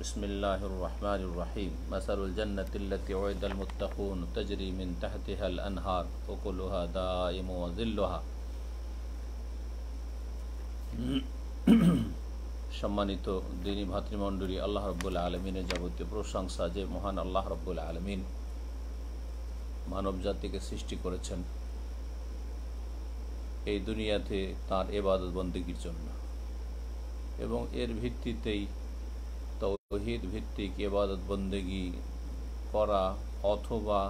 بسم الله الرحمن الرحيم مثل الجنة التي وعد المتقون تجري من تحتها الأنهار أكلها دائم وظلها সম্মানিত দিনী ভাতৃমণ্ডলী আল্লাহ রব্বুল আলমিনের যাবতীয় প্রশংসা যে মহান আল্লাহ রব্বুল আলমিন মানব জাতিকে সৃষ্টি করেছেন এই দুনিয়াতে তার এবাদত বন্দীগীর জন্য এবং এর ভিত্তিতেই তৌহিদ ভিত্তিক এবাদত বন্দেগী করা অথবা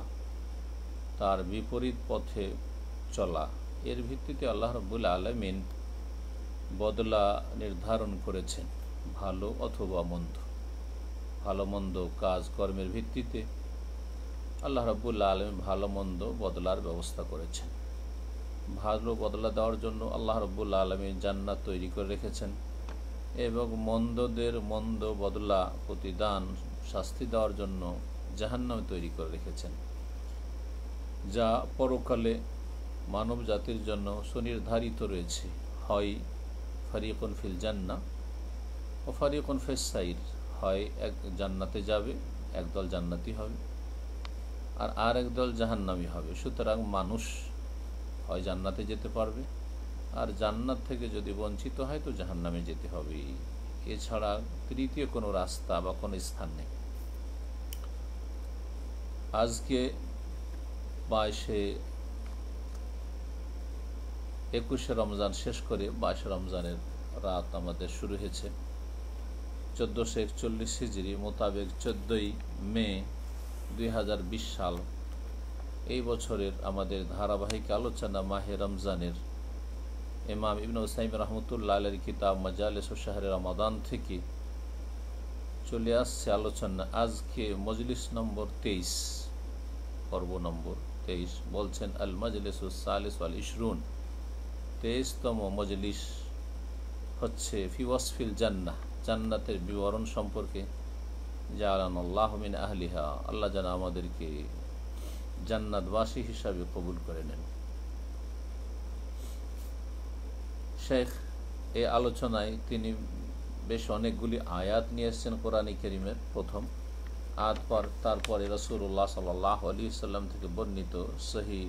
তার বিপরীত পথে চলা এর ভিত্তিতে আল্লাহ রব্বুল আলমিন বদলা নির্ধারণ করেছেন ভালো অথবা মন্দ ভালো মন্দ কাজ কর্মের ভিত্তিতে আল্লাহ রব্বুল আলম ভালো মন্দ বদলার ব্যবস্থা করেছেন ভালো বদলা দেওয়ার জন্য আল্লাহ রব্বুল আলমী জান্নাত তৈরি করে রেখেছেন এবং মন্দদের মন্দ বদলা প্রতিদান শাস্তি দেওয়ার জন্য জাহান্নামে তৈরি করে রেখেছেন যা পরকালে মানব জাতির জন্য সুনির্ধারিত রয়েছে হয় ফারিকন ফিল জান্না ও ফারিয়কন ফেস সাইড হয় এক জান্নাতে যাবে একদল জান্নাতি হবে আর আর একদল জাহান্নামি হবে সুতরাং মানুষ হয় জান্নাতে যেতে পারবে আর জান্নাত থেকে যদি বঞ্চিত হয় তো জাহান্নামে যেতে হবে এছাড়া তৃতীয় কোনো রাস্তা বা কোনো স্থান নেই আজকে বাইশে একুশে রমজান শেষ করে বাইশে রমজানের রাত আমাদের শুরু হয়েছে চোদ্দোশো একচল্লিশ হিজড়ি মোতাবেক চোদ্দোই মে দুই সাল এই বছরের আমাদের ধারাবাহিক আলোচনা মাহে রমজানের ইমাম ইবনুল সাইম রহমতুল্লাহ আলের কিতাব মজালিস শাহরের রমাদান থেকে চলে আসছে আলোচনা আজকে মজলিস নম্বর তেইশ পর্ব নম্বর তেইশ বলছেন আল মজলিস সালিস আল ইসরুন তেইশতম মজলিস হচ্ছে ফিওয়াসফিল জান্না জান্নাতের বিবরণ সম্পর্কে মিন আহলিহা আল্লাহ যেন আমাদেরকে জান্নাতবাসী হিসাবে কবুল করে নেন শেখ এই আলোচনায় তিনি বেশ অনেকগুলি আয়াত নিয়ে এসছেন কোরআন করিমের প্রথম আর পর তারপরে রসুল্লাহ সাল্লাহ আলী সাল্লাম থেকে বর্ণিত সহি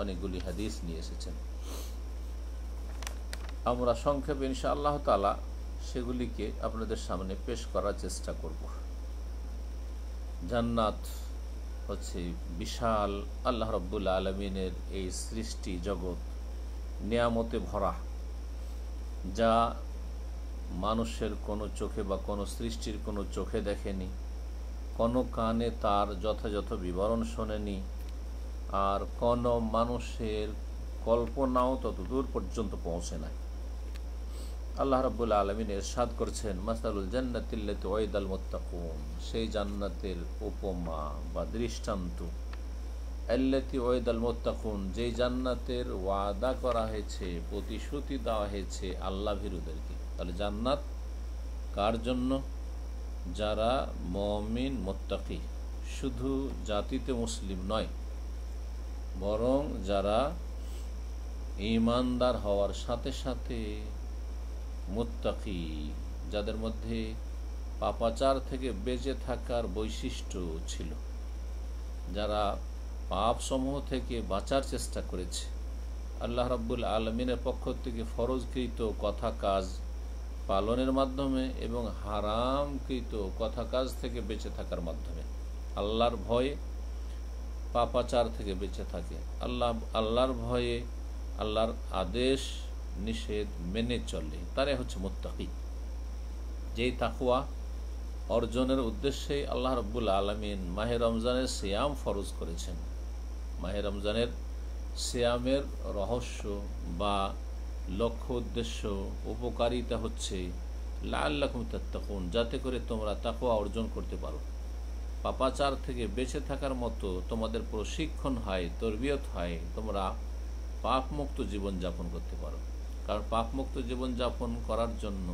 অনেকগুলি হাদিস নিয়ে এসেছেন আমরা সংক্ষেপে ইনশা আল্লাহ তালা সেগুলিকে আপনাদের সামনে পেশ করার চেষ্টা করব জান্নাত হচ্ছে বিশাল আল্লাহ রব্বুল আলমিনের এই সৃষ্টি জগৎ নিয়ামতে ভরা যা মানুষের কোনো চোখে বা কোনো সৃষ্টির কোনো চোখে দেখেনি কোনো কানে তার যথাযথ বিবরণ শোনেনি আর কোনো মানুষের কল্পনাও ততদূর পর্যন্ত পৌঁছে নাই আল্লাহ রাবুল আলমিন এরশাদ করছেন মাসালুল জান্নাতিল্লাতি ওয়াইদাল মোত্তাকুন সেই জান্নাতের উপমা বা দৃষ্টান্ত আল্লাতি ওয়েদাল মোত্তাকুন যেই জান্নাতের ওয়াদা করা হয়েছে প্রতিশ্রুতি দেওয়া হয়েছে আল্লাহ ভিরুদেরকে তাহলে জান্নাত কার জন্য যারা মমিন মোত্তাকি শুধু জাতিতে মুসলিম নয় বরং যারা ইমানদার হওয়ার সাথে সাথে মোত্তাকি যাদের মধ্যে পাপাচার থেকে বেঁচে থাকার বৈশিষ্ট্য ছিল যারা পাপসমূহ থেকে বাঁচার চেষ্টা করেছে আল্লাহ রাব্বুল আলমিনের পক্ষ থেকে ফরজকৃত কথা কাজ পালনের মাধ্যমে এবং হারামকৃত কথা কাজ থেকে বেঁচে থাকার মাধ্যমে আল্লাহর ভয়ে পাপাচার থেকে বেঁচে থাকে আল্লাহ আল্লাহর ভয়ে আল্লাহর আদেশ নিষেধ মেনে চলে তারাই হচ্ছে মোত্তাকি যেই তাকুয়া অর্জনের উদ্দেশ্যেই আল্লাহ রব্বুল আলমিন মাহে রমজানের সিয়াম ফরজ করেছেন মাহের রমজানের শ্যামের রহস্য বা লক্ষ্য উদ্দেশ্য উপকারিতা হচ্ছে লাল লক্ষ্মী তাত্তাকুন যাতে করে তোমরা তাকোয়া অর্জন করতে পারো পাপাচার থেকে বেঁচে থাকার মতো তোমাদের প্রশিক্ষণ হয় তরবিয়ত হয় তোমরা পাপমুক্ত জীবনযাপন করতে পারো কারণ পাপমুক্ত জীবনযাপন করার জন্য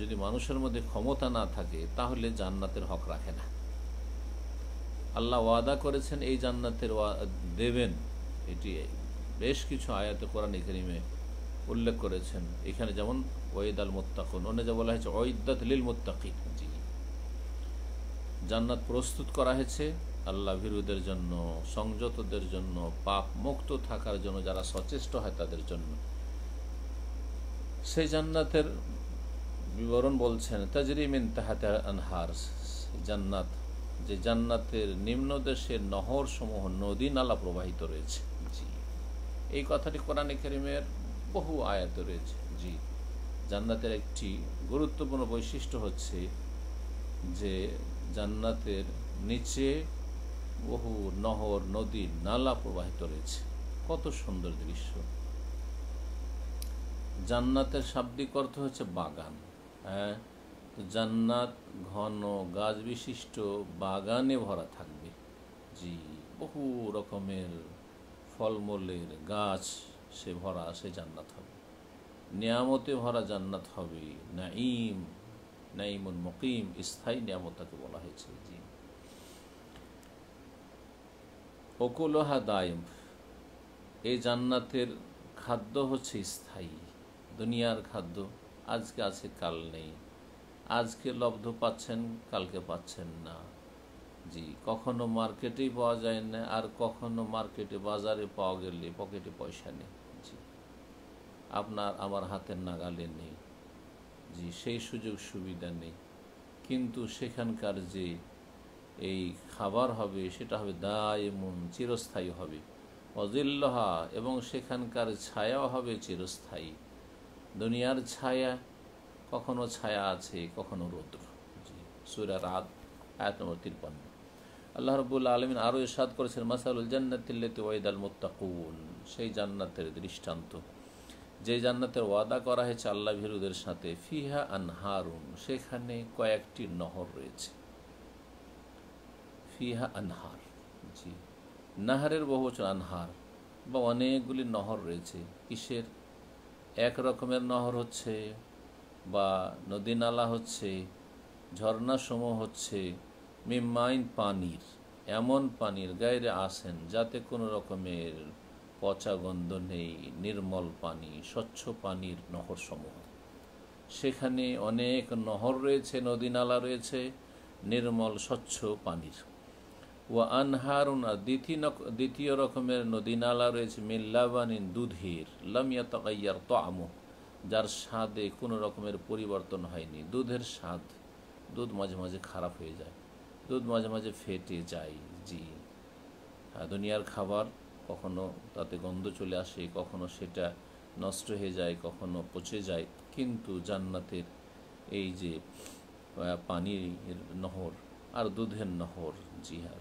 যদি মানুষের মধ্যে ক্ষমতা না থাকে তাহলে জান্নাতের হক রাখে না আল্লাহ ওয়াদা করেছেন এই জান্নাতের দেবেন এটি বেশ কিছু আয়াতে কোরআন করিমে উল্লেখ করেছেন এখানে যেমন ওয়েদ আল মোত্তাকুন অন্য যা বলা হয়েছে ওয়দাত লীল মোত্তাকিন জি জান্নাত প্রস্তুত করা হয়েছে আল্লাহ ভিরুদের জন্য সংযতদের জন্য পাপ মুক্ত থাকার জন্য যারা সচেষ্ট হয় তাদের জন্য সেই জান্নাতের বিবরণ বলছেন তাজরিম ইন্তাহাতে আনহার জান্নাত যে জান্নাতের নিম্ন দেশের নহর সমূহ নদী নালা প্রবাহিত রয়েছে জি এই কথাটি কোরআনে কেরিমের বহু আয়াত রয়েছে জি জান্নাতের একটি গুরুত্বপূর্ণ বৈশিষ্ট্য হচ্ছে যে জান্নাতের নিচে বহু নহর নদী নালা প্রবাহিত রয়েছে কত সুন্দর দৃশ্য জান্নাতের শাব্দিক অর্থ হচ্ছে বাগান হ্যাঁ জান্নাত ঘন গাছ বিশিষ্ট বাগানে ভরা থাকবে জি বহু রকমের ফলমূলের গাছ সে ভরা সে জান্নাত হবে নিয়ামতে ভরা জান্নাত হবে নাইম নাইমুল মকিম স্থায়ী নিয়ামত তাকে বলা হয়েছে জি ওকুলোহা দায়ম এই জান্নাতের খাদ্য হচ্ছে স্থায়ী দুনিয়ার খাদ্য আজকে আছে কাল নেই আজকে লব্ধ পাচ্ছেন কালকে পাচ্ছেন না জি কখনো মার্কেটেই পাওয়া যায় না আর কখনো মার্কেটে বাজারে পাওয়া গেলে পকেটে পয়সা নেই জি আপনার আমার হাতের নাগালে নেই জি সেই সুযোগ সুবিধা নেই কিন্তু সেখানকার যে এই খাবার হবে সেটা হবে দায় মন চিরস্থায়ী হবে অজিল্লহা এবং সেখানকার ছায়াও হবে চিরস্থায়ী দুনিয়ার ছায়া কখনো ছায়া আছে কখনো রৌদ্র সুরা রাত আয়াত নম্বর তিরপান্ন আল্লাহ রবুল্লা আলমিন আরও ইসাদ করেছেন মাসাউল জান্নাতিল্লাতি ওয়াইদ আল মোত্তাকুল সেই জান্নাতের দৃষ্টান্ত যে জান্নাতের ওয়াদা করা হয়েছে আল্লাহ ভিরুদের সাথে ফিহা আনহারুন সেখানে কয়েকটি নহর রয়েছে ফিহা আনহার জি নাহারের বছর আনহার বা অনেকগুলি নহর রয়েছে কিসের এক রকমের নহর হচ্ছে বা নদী নালা হচ্ছে ঝর্ণাসমূহ হচ্ছে মিমাইন পানির এমন পানির গায়ে আসেন যাতে কোনো রকমের পচা গন্ধ নেই নির্মল পানি স্বচ্ছ পানির নহর সমূহ সেখানে অনেক নহর রয়েছে নদী নালা রয়েছে নির্মল স্বচ্ছ পানির ও আনহার দ্বিতীয় দ্বিতীয় রকমের নদী নালা রয়েছে মিল্লাবানিন দুধের লামিয়া তকাইয়ার তো আমহ যার স্বাদে কোনো রকমের পরিবর্তন হয়নি দুধের স্বাদ দুধ মাঝে মাঝে খারাপ হয়ে যায় দুধ মাঝে মাঝে ফেটে যায় জি দুনিয়ার খাবার কখনো তাতে গন্ধ চলে আসে কখনো সেটা নষ্ট হয়ে যায় কখনো পচে যায় কিন্তু জান্নাতের এই যে পানির নহর আর দুধের নহর জি হ্যাঁ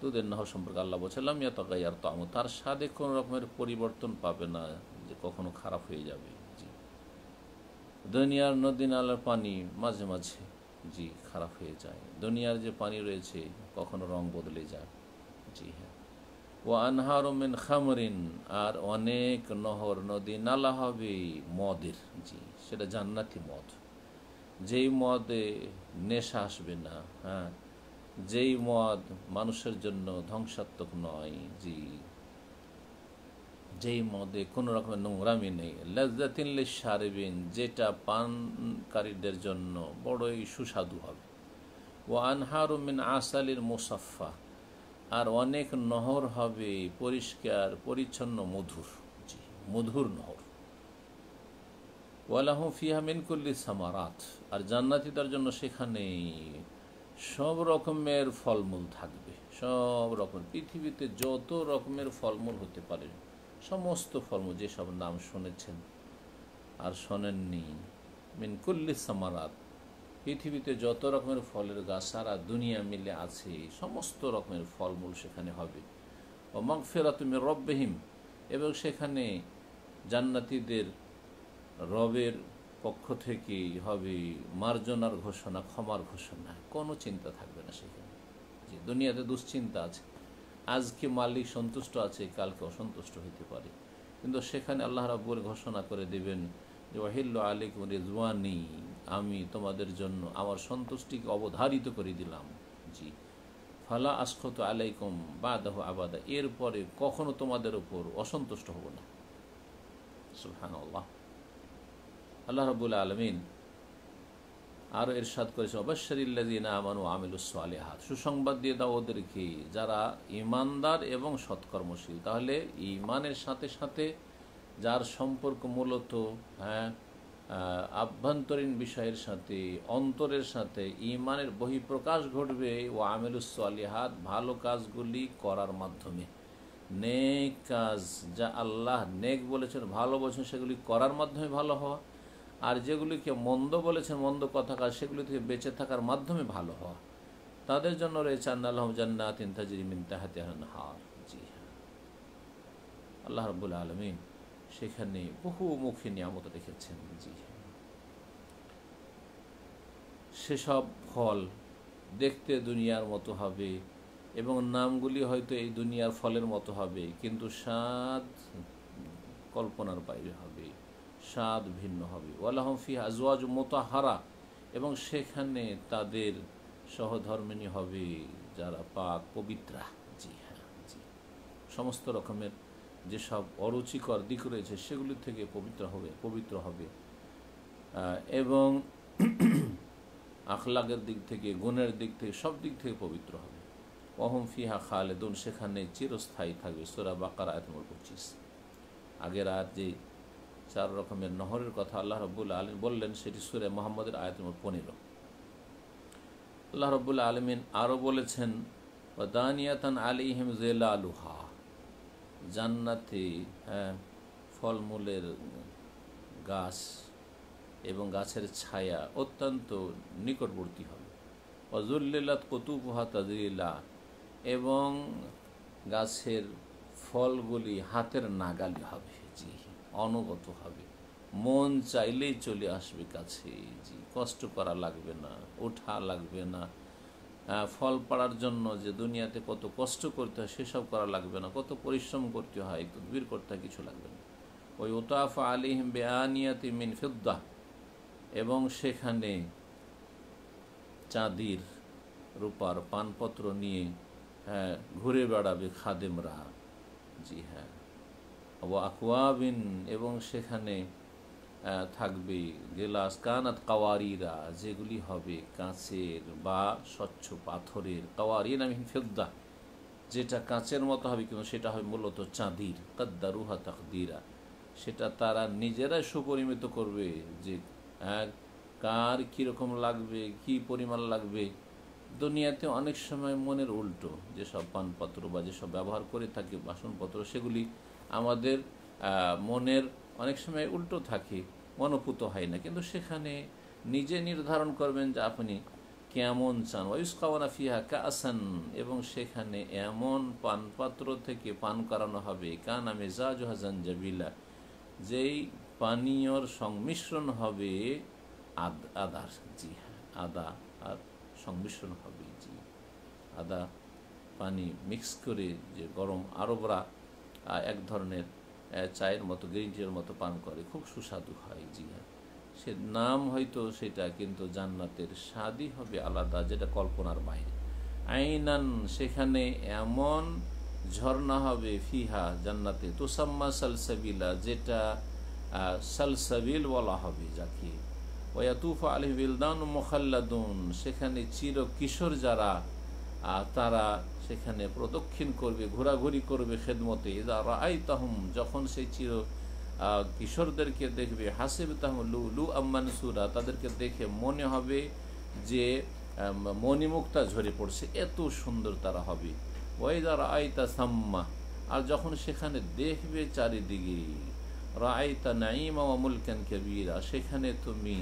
দুধের নহর সম্পর্কে আল্লাহ বলছিলাম ইয়া তকাই আর তামু তার স্বাদে কোনো রকমের পরিবর্তন পাবে না যে কখনো খারাপ হয়ে যাবে দুনিয়ার নদী নালার পানি মাঝে মাঝে জি খারাপ হয়ে যায় দুনিয়ার যে পানি রয়েছে কখনো রং বদলে যায় জি হ্যাঁ ও ওমেন খামরিন আর অনেক নহর নদী নালা হবে মদের জি সেটা জান্নাতি মদ যেই মদে নেশা আসবে না হ্যাঁ যেই মদ মানুষের জন্য ধ্বংসাত্মক নয় জি যেই মদে কোনো রকমের নোংরামি নেই লাজ্জাতিনলে সারেবিন যেটা পানকারীদের জন্য বড়ই সুস্বাদু হবে ও আনহারুমিন আসালির মুসাফা আর অনেক নহর হবে পরিষ্কার পরিচ্ছন্ন মধুর জি মধুর নহর ওয়ালাহ ফিহা মিনকুল্লি সামারাত আর জান্নাতিদের জন্য সেখানে সব রকমের ফলমূল থাকবে সব রকম পৃথিবীতে যত রকমের ফলমূল হতে পারে সমস্ত ফর্ম যেসব নাম শুনেছেন আর শোনেননি কুল্লি সামারাত পৃথিবীতে যত রকমের ফলের গাছ সারা দুনিয়া মিলে আছে সমস্ত রকমের ফলমূল সেখানে হবে ও মগফেরা তুমি রব্বেহিম এবং সেখানে জান্নাতিদের রবের পক্ষ থেকে হবে মার্জনার ঘোষণা ক্ষমার ঘোষণা কোনো চিন্তা থাকবে না সেখানে যে দুনিয়াতে দুশ্চিন্তা আছে আজকে মালিক সন্তুষ্ট আছে কালকে অসন্তুষ্ট হইতে পারে কিন্তু সেখানে আল্লাহ রাব্বুর ঘোষণা করে দেবেন যে ওয়াহিল্ল আলিক রিজওয়ানি আমি তোমাদের জন্য আমার সন্তুষ্টিকে অবধারিত করে দিলাম জি ফালা আসখত আলাইকুম বা বাদাহ আবাদা এরপরে কখনো তোমাদের ওপর অসন্তুষ্ট হব না সুহান আল্লাহ আল্লাহ রবুল্লা আলমিন আরও এরশাদ করেছে অবশ্যরিল্লাজিনা হাত সুসংবাদ দিয়ে দাও ওদেরকে যারা ইমানদার এবং সৎকর্মশীল তাহলে ইমানের সাথে সাথে যার সম্পর্ক মূলত হ্যাঁ আভ্যন্তরীণ বিষয়ের সাথে অন্তরের সাথে ইমানের বহিঃপ্রকাশ ঘটবে ও আমিলুসলিহাত ভালো কাজগুলি করার মাধ্যমে নেক কাজ যা আল্লাহ নেক বলেছেন ভালো বলেছেন সেগুলি করার মাধ্যমে ভালো হওয়া আর যেগুলিকে মন্দ বলেছেন মন্দ কথা কাজ সেগুলি থেকে বেঁচে থাকার মাধ্যমে ভালো হওয়া তাদের জন্য রয়েছে আন্না জান্নাত ইন্তাজির মিনতাহাতে হার জি হ্যাঁ আল্লাহ রবুল আলমিন সেখানে বহুমুখী নিয়ামত রেখেছেন জি হ্যাঁ। সেসব ফল দেখতে দুনিয়ার মতো হবে এবং নামগুলি হয়তো এই দুনিয়ার ফলের মতো হবে কিন্তু স্বাদ কল্পনার বাইরে হবে স্বাদ ভিন্ন হবে ওয়ালাহম ফি আজওয়াজ মোতাহারা এবং সেখানে তাদের সহধর্মিনী হবে যারা পাক পবিত্রা জি হ্যাঁ জি সমস্ত রকমের যেসব অরুচিকর দিক রয়েছে সেগুলি থেকে পবিত্র হবে পবিত্র হবে এবং আখলাগের দিক থেকে গুণের দিক থেকে সব দিক থেকে পবিত্র হবে অহম ফিহা খালেদুন সেখানে চিরস্থায়ী থাকবে সোরা বাকার আয়াত নম্বর পঁচিশ আগের আর যে চার রকমের নহরের কথা আল্লাহ রব্বুল আলম বললেন সেটি সুরে মোহাম্মদের আয়ত নম্বর পনেরো আল্লাহ রব্বুল আলমিন আরও বলেছেন দানিয়াতান আলী হেমজেলা আলুহা জান্নাতি হ্যাঁ ফলমূলের গাছ এবং গাছের ছায়া অত্যন্ত নিকটবর্তী হবে অজুল্লিলাত কতুবহা তাজিল্লা এবং গাছের ফলগুলি হাতের নাগালি হবে জি অনুগত হবে মন চাইলেই চলে আসবে কাছে জি কষ্ট করা লাগবে না ওঠা লাগবে না হ্যাঁ, ফল পাড়ার জন্য যে দুনিয়াতে কত কষ্ট করতে হয় সেসব করা লাগবে না কত পরিশ্রম করতে হয় তদবির করতে হয় কিছু লাগবে না ওই ওতাফা আলিহিম বেআনিয়াতি মিন ফিদ্দা এবং সেখানে চাঁদির রূপার পানপত্র নিয়ে হ্যাঁ ঘুরে বেড়াবে খাদেমরা জি হ্যাঁ ও এবং সেখানে থাকবে গেলাস কানাত কাওয়ারিরা যেগুলি হবে কাঁচের বা স্বচ্ছ পাথরের কাওয়ারি নাম ফেদ্দা যেটা কাঁচের মতো হবে কিন্তু সেটা হবে মূলত চাঁদির কাদ্দারুহা তাকদিরা সেটা তারা নিজেরাই সুপরিমিত করবে যে কার কীরকম লাগবে কি পরিমাণ লাগবে দুনিয়াতে অনেক সময় মনের উল্টো যেসব পানপত্র বা যেসব ব্যবহার করে থাকে বাসনপত্র সেগুলি আমাদের মনের অনেক সময় উল্টো থাকে মনোপুত হয় না কিন্তু সেখানে নিজে নির্ধারণ করবেন যে আপনি কেমন চান ওয়ুস্কাওয়ানা ফিহা কাসান এবং সেখানে এমন পানপাত্র থেকে পান করানো হবে কানা মেজাজ জাবিলা যেই পানীয়র সংমিশ্রণ হবে আদ আদার জি হ্যাঁ, আদা আর সংমিশ্রণ হবে জি আদা পানি মিক্স করে যে গরম আরবরা এক ধরনের চায়ের মতো গ্রিন টির মতো পান করে খুব সুস্বাদু হয় জি হ্যাঁ সে নাম হয়তো সেটা কিন্তু জান্নাতের স্বাদই হবে আলাদা যেটা কল্পনার বাইরে আইনান সেখানে এমন ঝর্ণা হবে ফিহা জান্নাতে তোসাম্মা সালসাবিলা যেটা সালসাবিল বলা হবে যাকে ওয়াতুফা দান মোখাল্লাদুন সেখানে চির কিশোর যারা তারা সেখানে প্রদক্ষিণ করবে ঘোরাঘুরি করবে খেদমতে ইদা রায় তাহম যখন সেই চির কিশোরদেরকে দেখবে হাসিব তাহম লু লু আমানসুরা তাদেরকে দেখে মনে হবে যে মণিমুক্তা ঝরে পড়ছে এত সুন্দর তারা হবে ওয়াইদা রায়তা সাম্মা আর যখন সেখানে দেখবে চারিদিকে রায়তা নাইমা মুলকান কবিরা সেখানে তুমি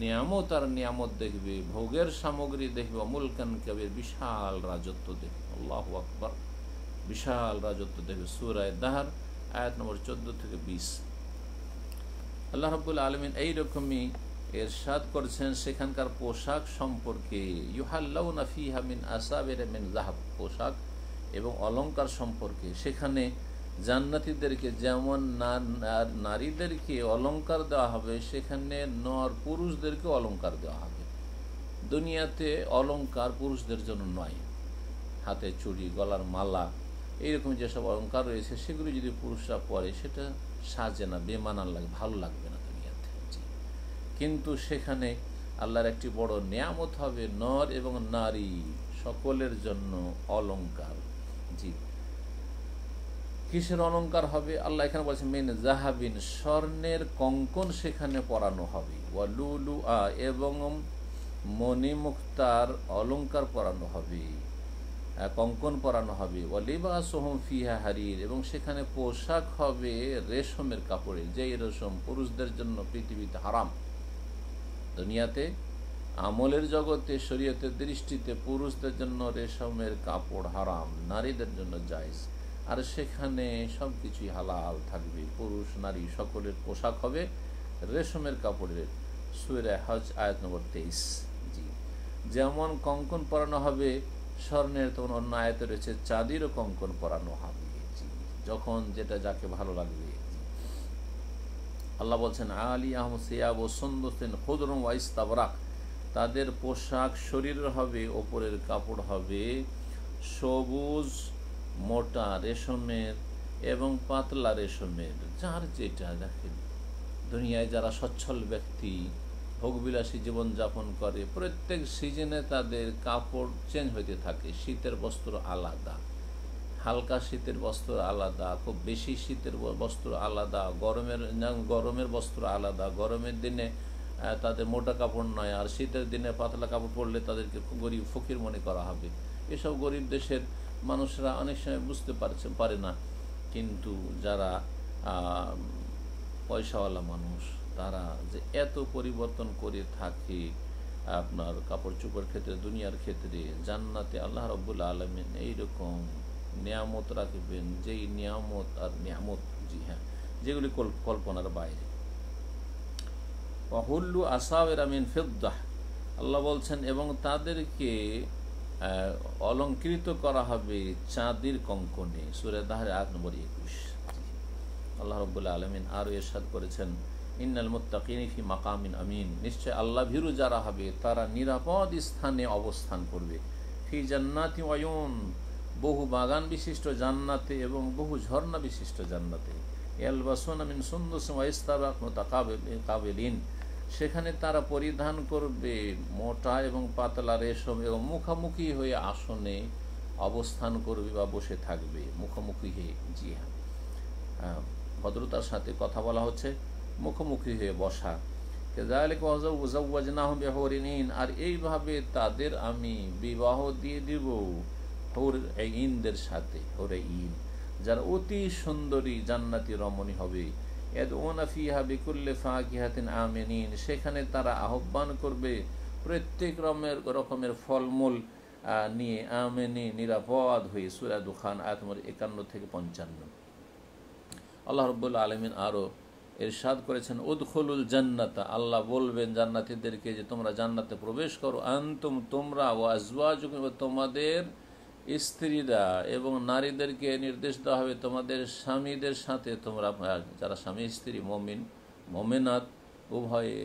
নিয়ামত আর নিয়ামত দেখবে ভোগের সামগ্রী দেখবে অমুলকান কবির বিশাল রাজত্ব দেখবে আল্লাহ আকবর বিশাল রাজত্ব দেবে সুরায় দাহার আয়াত নম্বর থেকে বিশ আল্লাহ রব্বুল আলমিন এইরকমই করছেন সেখানকার পোশাক সম্পর্কে আসাবের মিন জাহাব পোশাক এবং অলঙ্কার সম্পর্কে সেখানে জান্নাতিদেরকে যেমন নারীদেরকে অলঙ্কার দেওয়া হবে সেখানে নর পুরুষদেরকে অলঙ্কার দেওয়া হবে দুনিয়াতে অলঙ্কার পুরুষদের জন্য নয় হাতে চুড়ি গলার মালা এইরকম যেসব অলঙ্কার রয়েছে সেগুলি যদি পুরুষরা পরে সেটা সাজে না বেমানার লাগে ভালো লাগবে না দুনিয়াতে কিন্তু সেখানে আল্লাহর একটি বড় নিয়ামত হবে নর এবং নারী সকলের জন্য অলঙ্কার জি কিসের অলঙ্কার হবে আল্লাহ এখানে বলছে মেন জাহাবিন স্বর্ণের কঙ্কন সেখানে পরানো হবে ওয়ালুলু আ এবং মণিমুক্তার অলঙ্কার পরানো হবে কঙ্কন পরানো হবে অলিবা সোহম ফিহা হারির এবং সেখানে পোশাক হবে রেশমের কাপড়ে যেই রেশম পুরুষদের জন্য পৃথিবীতে হারাম দুনিয়াতে আমলের জগতে শরীয়তে দৃষ্টিতে পুরুষদের জন্য রেশমের কাপড় হারাম নারীদের জন্য জায়জ আর সেখানে সব কিছুই হালাল থাকবে পুরুষ নারী সকলের পোশাক হবে রেশমের কাপড়ের সুরে হজ আয়াত নম্বর তেইশ জি যেমন কঙ্কন পরানো হবে স্বর্ণের তখন অন্য আয়তে রয়েছে চাঁদিরও কঙ্কন পরানো হবে যখন যেটা যাকে ভালো লাগবে আল্লাহ বলছেন আলী আহম সিয়াব ও সন্দোসেন খুদরম ওয়াইস্তাবরাক তাদের পোশাক শরীরের হবে ওপরের কাপড় হবে সবুজ মোটা রেশমের এবং পাতলা রেশমের যার যেটা দেখেন দুনিয়ায় যারা সচ্ছল ব্যক্তি ভোগবিলাসী জীবনযাপন করে প্রত্যেক সিজনে তাদের কাপড় চেঞ্জ হইতে থাকে শীতের বস্ত্র আলাদা হালকা শীতের বস্ত্র আলাদা খুব বেশি শীতের বস্ত্র আলাদা গরমের গরমের বস্ত্র আলাদা গরমের দিনে তাদের মোটা কাপড় নয় আর শীতের দিনে পাতলা কাপড় পরলে তাদেরকে গরিব ফকির মনে করা হবে এসব গরিব দেশের মানুষরা অনেক সময় বুঝতে পারছে পারে না কিন্তু যারা পয়সাওয়ালা মানুষ তারা যে এত পরিবর্তন করে থাকে আপনার কাপড় চোপড় ক্ষেত্রে দুনিয়ার ক্ষেত্রে জান্নাতে আল্লাহ রব্বুল আলমিন এইরকম নিয়ামত রাখবেন যেই নিয়ামত আর নিয়ামত জি হ্যাঁ যেগুলি কল্পনার বাইরে হুল্লু আসাবের আমিন ফেদ্দাহ আল্লাহ বলছেন এবং তাদেরকে অলঙ্কৃত করা হবে চাঁদির কঙ্কনে সুরে দাহারে আট নম্বর একুশ আল্লাহ রবুল্লা আলমিন আরও এরশাদ করেছেন ইন্নাল মোত্তাকিনিফি মাকামিন আমিন নিশ্চয় আল্লাহ ভীরু যারা হবে তারা নিরাপদ স্থানে অবস্থান করবে ফি জান্নাতি অয়ন বহু বাগান বিশিষ্ট জান্নাতে এবং বহু ঝর্ণা বিশিষ্ট জান্নাতে এলবাসন সোনামিন সুন্দর সময় ইস্তাবাক সেখানে তারা পরিধান করবে মোটা এবং পাতলা রেশম এবং মুখামুখি হয়ে আসনে অবস্থান করবে বা বসে থাকবে মুখোমুখি হয়ে জি হ্যাঁ ভদ্রতার সাথে কথা বলা হচ্ছে মুখোমুখি হয়ে বসা আর এইভাবে তাদের আমি বিবাহ দিয়ে দিব হোর ইনদের সাথে হোরে ইন যারা অতি সুন্দরী জান্নাতি রমণী হবে আমেনিন সেখানে তারা আহ্বান করবে প্রত্যেক রমের রকমের ফলমূল নিয়ে আমেনি নিরাপদ হয়ে সুরা দুখান আয়াত একান্ন থেকে পঞ্চান্ন আল্লাহ রব্বুল আলমিন আরও এরশাদ করেছেন উদ্খলুল জান্নাতা আল্লাহ বলবেন জান্নাতিদেরকে যে তোমরা জান্নাতে প্রবেশ করো আন্তম তোমরা ও আজওয়াজ তোমাদের স্ত্রীরা এবং নারীদেরকে নির্দেশ দেওয়া হবে তোমাদের স্বামীদের সাথে তোমরা যারা স্বামী স্ত্রী মমিন মমেনাথ উভয়ে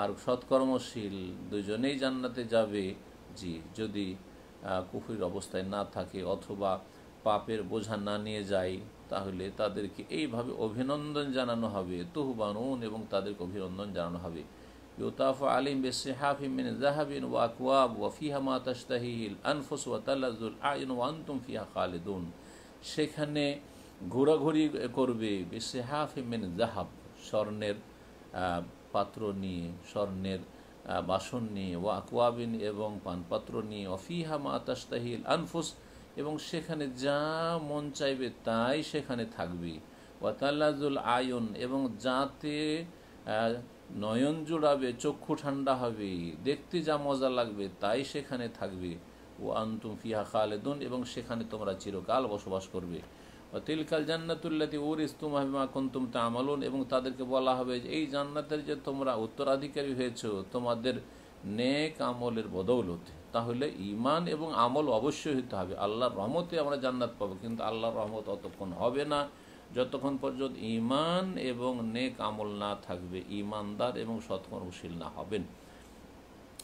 আর সৎকর্মশীল দুজনেই জান্নাতে যাবে জি যদি কুফুর অবস্থায় না থাকে অথবা পাপের বোঝা না নিয়ে যায় তাহলে তাদেরকে এইভাবে অভিনন্দন জানানো হবে তুহবানুন এবং তাদেরকে অভিনন্দন জানানো হবে ইউতাফা আলিম বেসেহাফিমিন জাহাবিন ওয়া কুয়াব ফিহা মা তাস্তাহিল আনফুস তালাজুল আইন ওয়ান্তুম ফিহা খালেদুন সেখানে ঘোরাঘুরি করবে বেসেহাফিমিন জাহাব স্বর্ণের পাত্র নিয়ে স্বর্ণের বাসন নিয়ে ওয়া কুয়াবিন এবং পানপাত্র নিয়ে মা তাস্তাহিল আনফুস এবং সেখানে যা মন চাইবে তাই সেখানে থাকবে ওয়াতাল্লাজুল আয়ন এবং যাতে নয়ন জোড়াবে চক্ষু ঠান্ডা হবে দেখতে যা মজা লাগবে তাই সেখানে থাকবে ও আন্তুম ফিহা খালেদুন এবং সেখানে তোমরা চিরকাল বসবাস করবে ও তিলকাল জান্নাতুল্লাতি ওর ইস্তুমা কন্তুম তা আমলুন এবং তাদেরকে বলা হবে যে এই জান্নাতের যে তোমরা উত্তরাধিকারী হয়েছ তোমাদের নেক আমলের বদৌলতে তাহলে ইমান এবং আমল অবশ্যই হতে হবে আল্লাহর রহমতে আমরা জান্নাত পাবো কিন্তু আল্লাহর রহমত অতক্ষণ হবে না যতক্ষণ পর্যন্ত ইমান এবং নেক আমল না থাকবে ইমানদার এবং সৎকর্মশীল না হবেন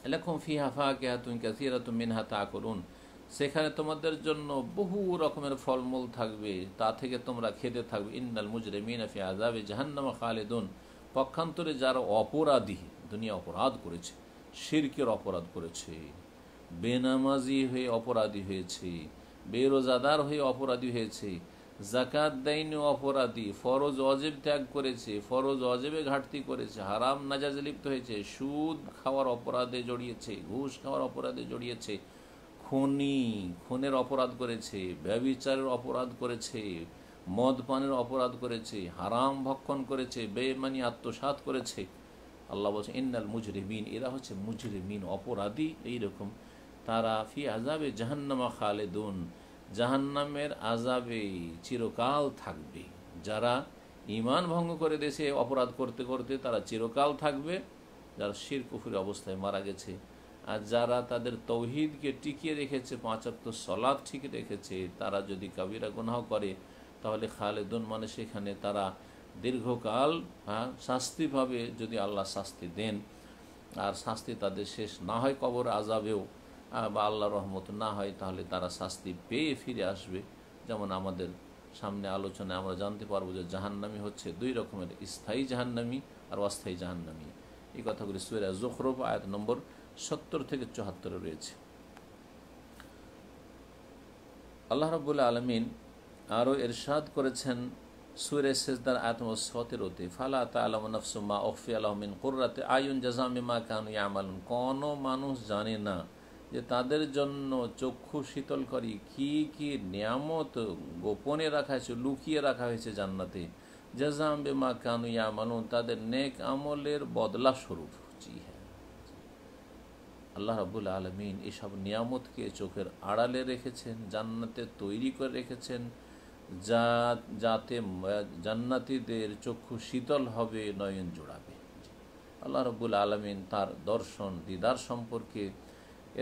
এরকম ফিহাফা কেহা তুমি ক্যাসিরা তুমি মিনহা তা করুন সেখানে তোমাদের জন্য বহু রকমের ফলমূল থাকবে তা থেকে তোমরা খেতে থাকবে ইন্নাল মুজরে মিনাফি আজাবে জাহান্নামা খালেদুন পক্ষান্তরে যারা অপরাধী দুনিয়া অপরাধ করেছে শিরকের অপরাধ করেছে বেনামাজি হয়ে অপরাধী হয়েছে বেরোজাদার হয়ে অপরাধী হয়েছে জাকাত দেয়নি অপরাধী ফরজ অজেব ত্যাগ করেছে ফরজ অজেবে ঘাটতি করেছে হারাম নাজাজে লিপ্ত হয়েছে সুদ খাওয়ার অপরাধে জড়িয়েছে ঘুষ খাওয়ার অপরাধে জড়িয়েছে খনি খুনের অপরাধ করেছে ব্যবিচারের অপরাধ করেছে মদ পানের অপরাধ করেছে হারাম ভক্ষণ করেছে বেমানি আত্মসাত করেছে আল্লাহ বলছে ইন্নাল মুজরিমিন এরা হচ্ছে মুজরিমিন অপরাধী এইরকম তারা ফি আজাবে জাহান্নামা খালেদুন জাহান্নামের আজাবে চিরকাল থাকবে যারা ইমান ভঙ্গ করে দেশে অপরাধ করতে করতে তারা চিরকাল থাকবে যারা শির পুফুরি অবস্থায় মারা গেছে আর যারা তাদের তৌহিদকে টিকিয়ে রেখেছে পাঁচাত্ত সলাদ ঠিক রেখেছে তারা যদি কাবিরা গুনাহ করে তাহলে খালেদুন মানে সেখানে তারা দীর্ঘকাল হ্যাঁ শাস্তি পাবে যদি আল্লাহ শাস্তি দেন আর শাস্তি তাদের শেষ না হয় কবর আজাবেও বা আল্লাহ রহমত না হয় তাহলে তারা শাস্তি পেয়ে ফিরে আসবে যেমন আমাদের সামনে আলোচনায় আমরা জানতে পারবো যে জাহান্নামি হচ্ছে দুই রকমের স্থায়ী জাহান্নামি আর অস্থায়ী জাহান্নামি এই কথাগুলি সুয়েরা জোখরব আয়াত নম্বর সত্তর থেকে চুহাত্তরে রয়েছে আল্লাহ রবুল্লা আলমিন আরও এরশাদ করেছেন সুরে সেজদার আয়াত সতেরোতে ফালা তালাম নফসুমা ওফি আলহমিন কুর্রাতে আয়ুন জাজামি মা কানু আমালুন কোনো মানুষ জানে না যে তাদের জন্য চক্ষু শীতল করি কি কি নিয়ামত গোপনে রাখা হয়েছে লুকিয়ে রাখা হয়েছে জান্নাতে জাজাম্বে বেমা কানু মানুন তাদের নেক আমলের বদলা স্বরূপ জি হ্যাঁ আল্লাহ রাবুল আলমিন এসব নিয়ামতকে চোখের আড়ালে রেখেছেন জান্নাতে তৈরি করে রেখেছেন যা যাতে জান্নাতিদের চক্ষু শীতল হবে নয়ন জোড়াবে আল্লাহ রবুল আলমিন তার দর্শন দিদার সম্পর্কে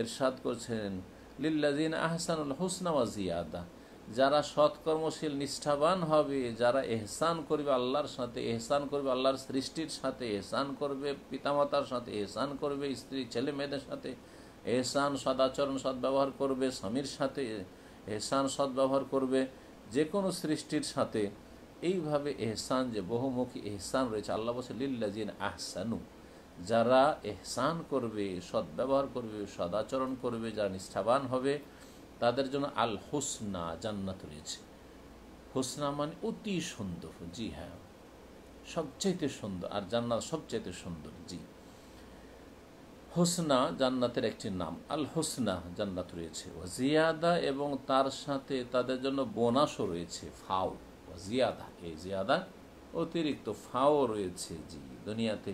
এরশাদ করছেন লিল্লাদিন আহসানুল ওয়া জিয়াদা যারা সৎকর্মশীল নিষ্ঠাবান হবে যারা এহসান করবে আল্লাহর সাথে এহসান করবে আল্লাহর সৃষ্টির সাথে এহসান করবে পিতামাতার সাথে এহসান করবে স্ত্রী ছেলে মেয়েদের সাথে এহসান সদাচরণ সদ্ব্যবহার করবে স্বামীর সাথে এহসান সদ্ব্যবহার করবে যে কোনো সৃষ্টির সাথে এইভাবে এহসান যে বহুমুখী এহসান রয়েছে আল্লাহ বসে লিল্লাজিন আহসানু যারা এহসান করবে সদ্ব্যবহার করবে সদাচরণ করবে যারা নিষ্ঠাবান হবে তাদের জন্য আল হোসনা জান্নাত রয়েছে হোসনা মানে অতি সুন্দর জি হ্যাঁ সবচাইতে সুন্দর আর জান্নাত সবচাইতে সুন্দর জি হোসনা জান্নাতের একটি নাম আল হোসনা জান্নাত রয়েছে ওয়াজিয়াদা এবং তার সাথে তাদের জন্য বোনাসও রয়েছে ফাও ওয়াজিয়াদা এই জিয়াদা অতিরিক্ত ফাও রয়েছে জি দুনিয়াতে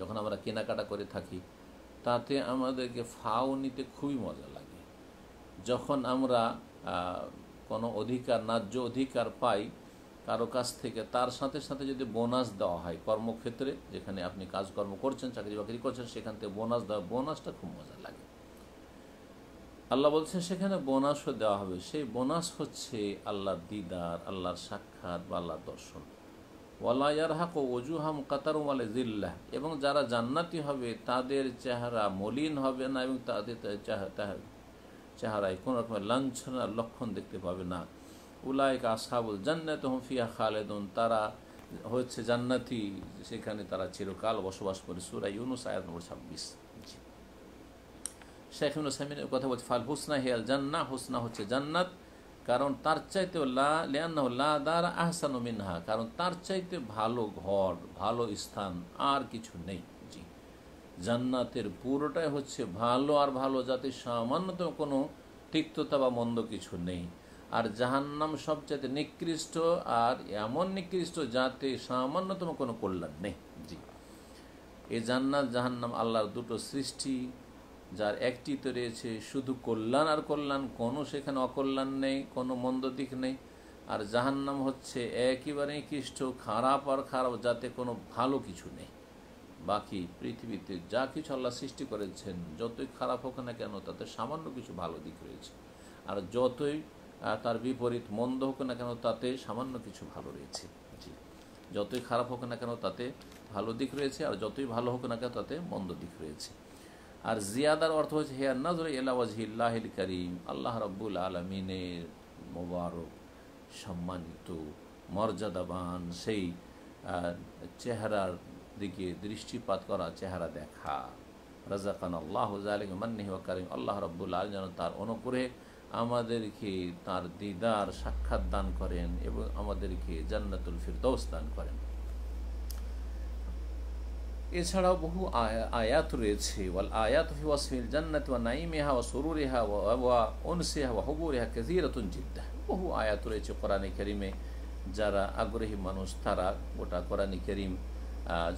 যখন আমরা কেনাকাটা করে থাকি তাতে আমাদেরকে ফাও নিতে খুবই মজা লাগে যখন আমরা কোনো অধিকার ন্যায্য অধিকার পাই কারো কাছ থেকে তার সাথে সাথে যদি বোনাস দেওয়া হয় কর্মক্ষেত্রে যেখানে আপনি কাজকর্ম করছেন চাকরি বাকরি করছেন সেখান থেকে বোনাস দেওয়া বোনাসটা খুব মজা লাগে আল্লাহ বলছেন সেখানে বোনাসও দেওয়া হবে সেই বোনাস হচ্ছে আল্লাহর দিদার আল্লাহর সাক্ষাৎ বা আল্লাহর দর্শন ওয়ালাইয়ারহাকো ওজুহাম কাতার ওয়ালে জিল্লা এবং যারা জান্নাতি হবে তাদের চেহারা মলিন হবে না এবং তাদের চেহারায় কোনো রকমের লাঞ্ছনার লক্ষণ দেখতে পাবে না উলায়ক আসহাবুল জান্নাত হমফিয়া খালেদুন তারা হচ্ছে জান্নাতি সেখানে তারা চিরকাল বসবাস করে সুরা ইউনুস আয়াত নম্বর ছাব্বিশ শেখ ইউনুসাইমিনের কথা বলছে ফাল হুসনা হিয়াল জান্না হুসনা হচ্ছে জান্নাত কারণ তার চাইতে লিয়ান্না দার আহসান মিনহা কারণ তার চাইতে ভালো ঘর ভালো স্থান আর কিছু নেই জি জান্নাতের পুরোটাই হচ্ছে ভালো আর ভালো যাতে সামান্যতম কোনো তিক্ততা বা মন্দ কিছু নেই আর জাহান্নাম চাইতে নিকৃষ্ট আর এমন নিকৃষ্ট যাতে সামান্যতম কোনো কল্যাণ নেই জি এই জান্নাত জাহান্নাম আল্লাহর দুটো সৃষ্টি যার একটিতে রয়েছে শুধু কল্যাণ আর কল্যাণ কোনো সেখানে অকল্যাণ নেই কোনো মন্দ দিক নেই আর জাহান্নাম হচ্ছে একেবারেই কৃষ্ট খারাপ আর খারাপ যাতে কোনো ভালো কিছু নেই বাকি পৃথিবীতে যা কিছু আল্লাহ সৃষ্টি করেছেন যতই খারাপ হোক না কেন তাতে সামান্য কিছু ভালো দিক রয়েছে আর যতই তার বিপরীত মন্দ হোক না কেন তাতে সামান্য কিছু ভালো রয়েছে জি যতই খারাপ হোক না কেন তাতে ভালো দিক রয়েছে আর যতই ভালো হোক না কেন তাতে মন্দ দিক রয়েছে আর জিয়াদার অর্থ হচ্ছে হে নজর এলাওয়াজিল্লাহিল করিম আল্লাহ রব্বুল আলমিনের মোবারক সম্মানিত মর্যাদাবান সেই চেহারার দিকে দৃষ্টিপাত করা চেহারা দেখা খান আল্লাহ আলিক মান্নিহ করিম আল্লাহ রব্বুল আলম যেন তার অনুগ্রহে আমাদেরকে তার দিদার সাক্ষাৎ দান করেন এবং আমাদেরকে জান্নাতুল ফিরদৌস দান করেন এছাড়াও বহু আয়াত রয়েছে ওয়াল আয়াত ফি ওয়াসফিল জান্নাত ওয়া নাইমিহা ওয়া সুরুরিহা ওয়া উনসিহা ওয়া হুবুরিহা কাসীরাতুন জিদ্দা বহু আয়াত রয়েছে কোরআনে কারিমে যারা আগ্রহী মানুষ তারা গোটা কোরআনে কারিম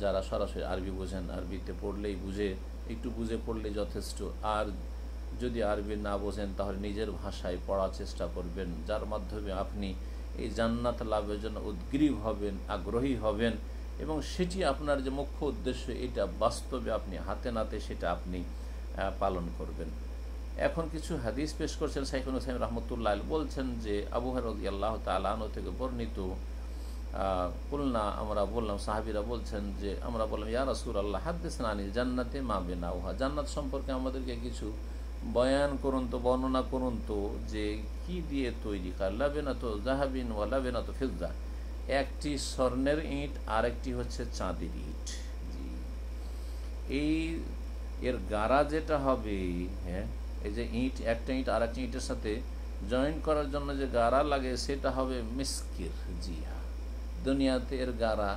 যারা সরাসরি আরবি বোঝেন আরবিতে পড়লেই বুঝে একটু বুঝে পড়লে যথেষ্ট আর যদি আরবি না বোঝেন তাহলে নিজের ভাষায় পড়ার চেষ্টা করবেন যার মাধ্যমে আপনি এই জান্নাত লাভের জন্য উদ্গ্রীব হবেন আগ্রহী হবেন এবং সেটি আপনার যে মুখ্য উদ্দেশ্য এটা বাস্তবে আপনি হাতে নাতে সেটা আপনি পালন করবেন এখন কিছু হাদিস পেশ করছেন সাইফুল হুসাইম রহমতুল্লাহ বলছেন যে আবু হরদ আল্লাহ তালন থেকে বর্ণিত কুলনা আমরা বললাম সাহাবিরা বলছেন যে আমরা বললাম ইয়া রাসুল আল্লাহ হাদিস নানি জান্নাতে মা বেনা উহা জান্নাত সম্পর্কে আমাদেরকে কিছু বয়ান করুন তো বর্ণনা করুন তো যে কি দিয়ে তৈরি কার লাবেনা তো জাহাবিন ওয়া না তো ফেজদা একটি স্বর্ণের ইট একটি হচ্ছে চাঁদের ইট জি এই এর গাড়া যেটা হবে হ্যাঁ এই যে ইট একটা ইট আর একটা ইটের সাথে জয়েন করার জন্য যে গাড়া লাগে সেটা হবে মিসকির জি হ্যাঁ দুনিয়াতে এর গাড়া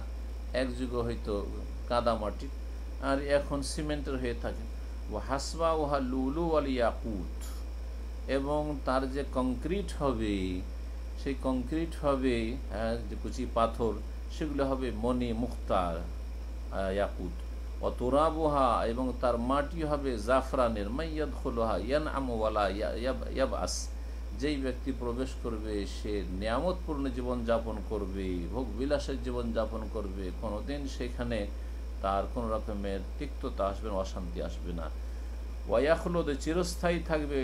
এক হয়তো কাদামাটির আর এখন সিমেন্টের হয়ে থাকে ও হাসবা ওহা লুলু আলিয়া ইয়াকুত এবং তার যে কংক্রিট হবে সেই কংক্রিট হবে কুচি পাথর সেগুলো হবে মনি মুক্তার ইয়াকুত বোহা এবং তার মাটি হবে জাফরানের মাইয়াদ খোলোহা ইয়ান আমওয়ালা ইয়াব আস যেই ব্যক্তি প্রবেশ করবে সে নিয়ামতপূর্ণ জীবনযাপন করবে ভোগ বিলাসের জীবনযাপন করবে কোনোদিন সেখানে তার কোনো রকমের তিক্ততা আসবে না অশান্তি আসবে না দে চিরস্থায়ী থাকবে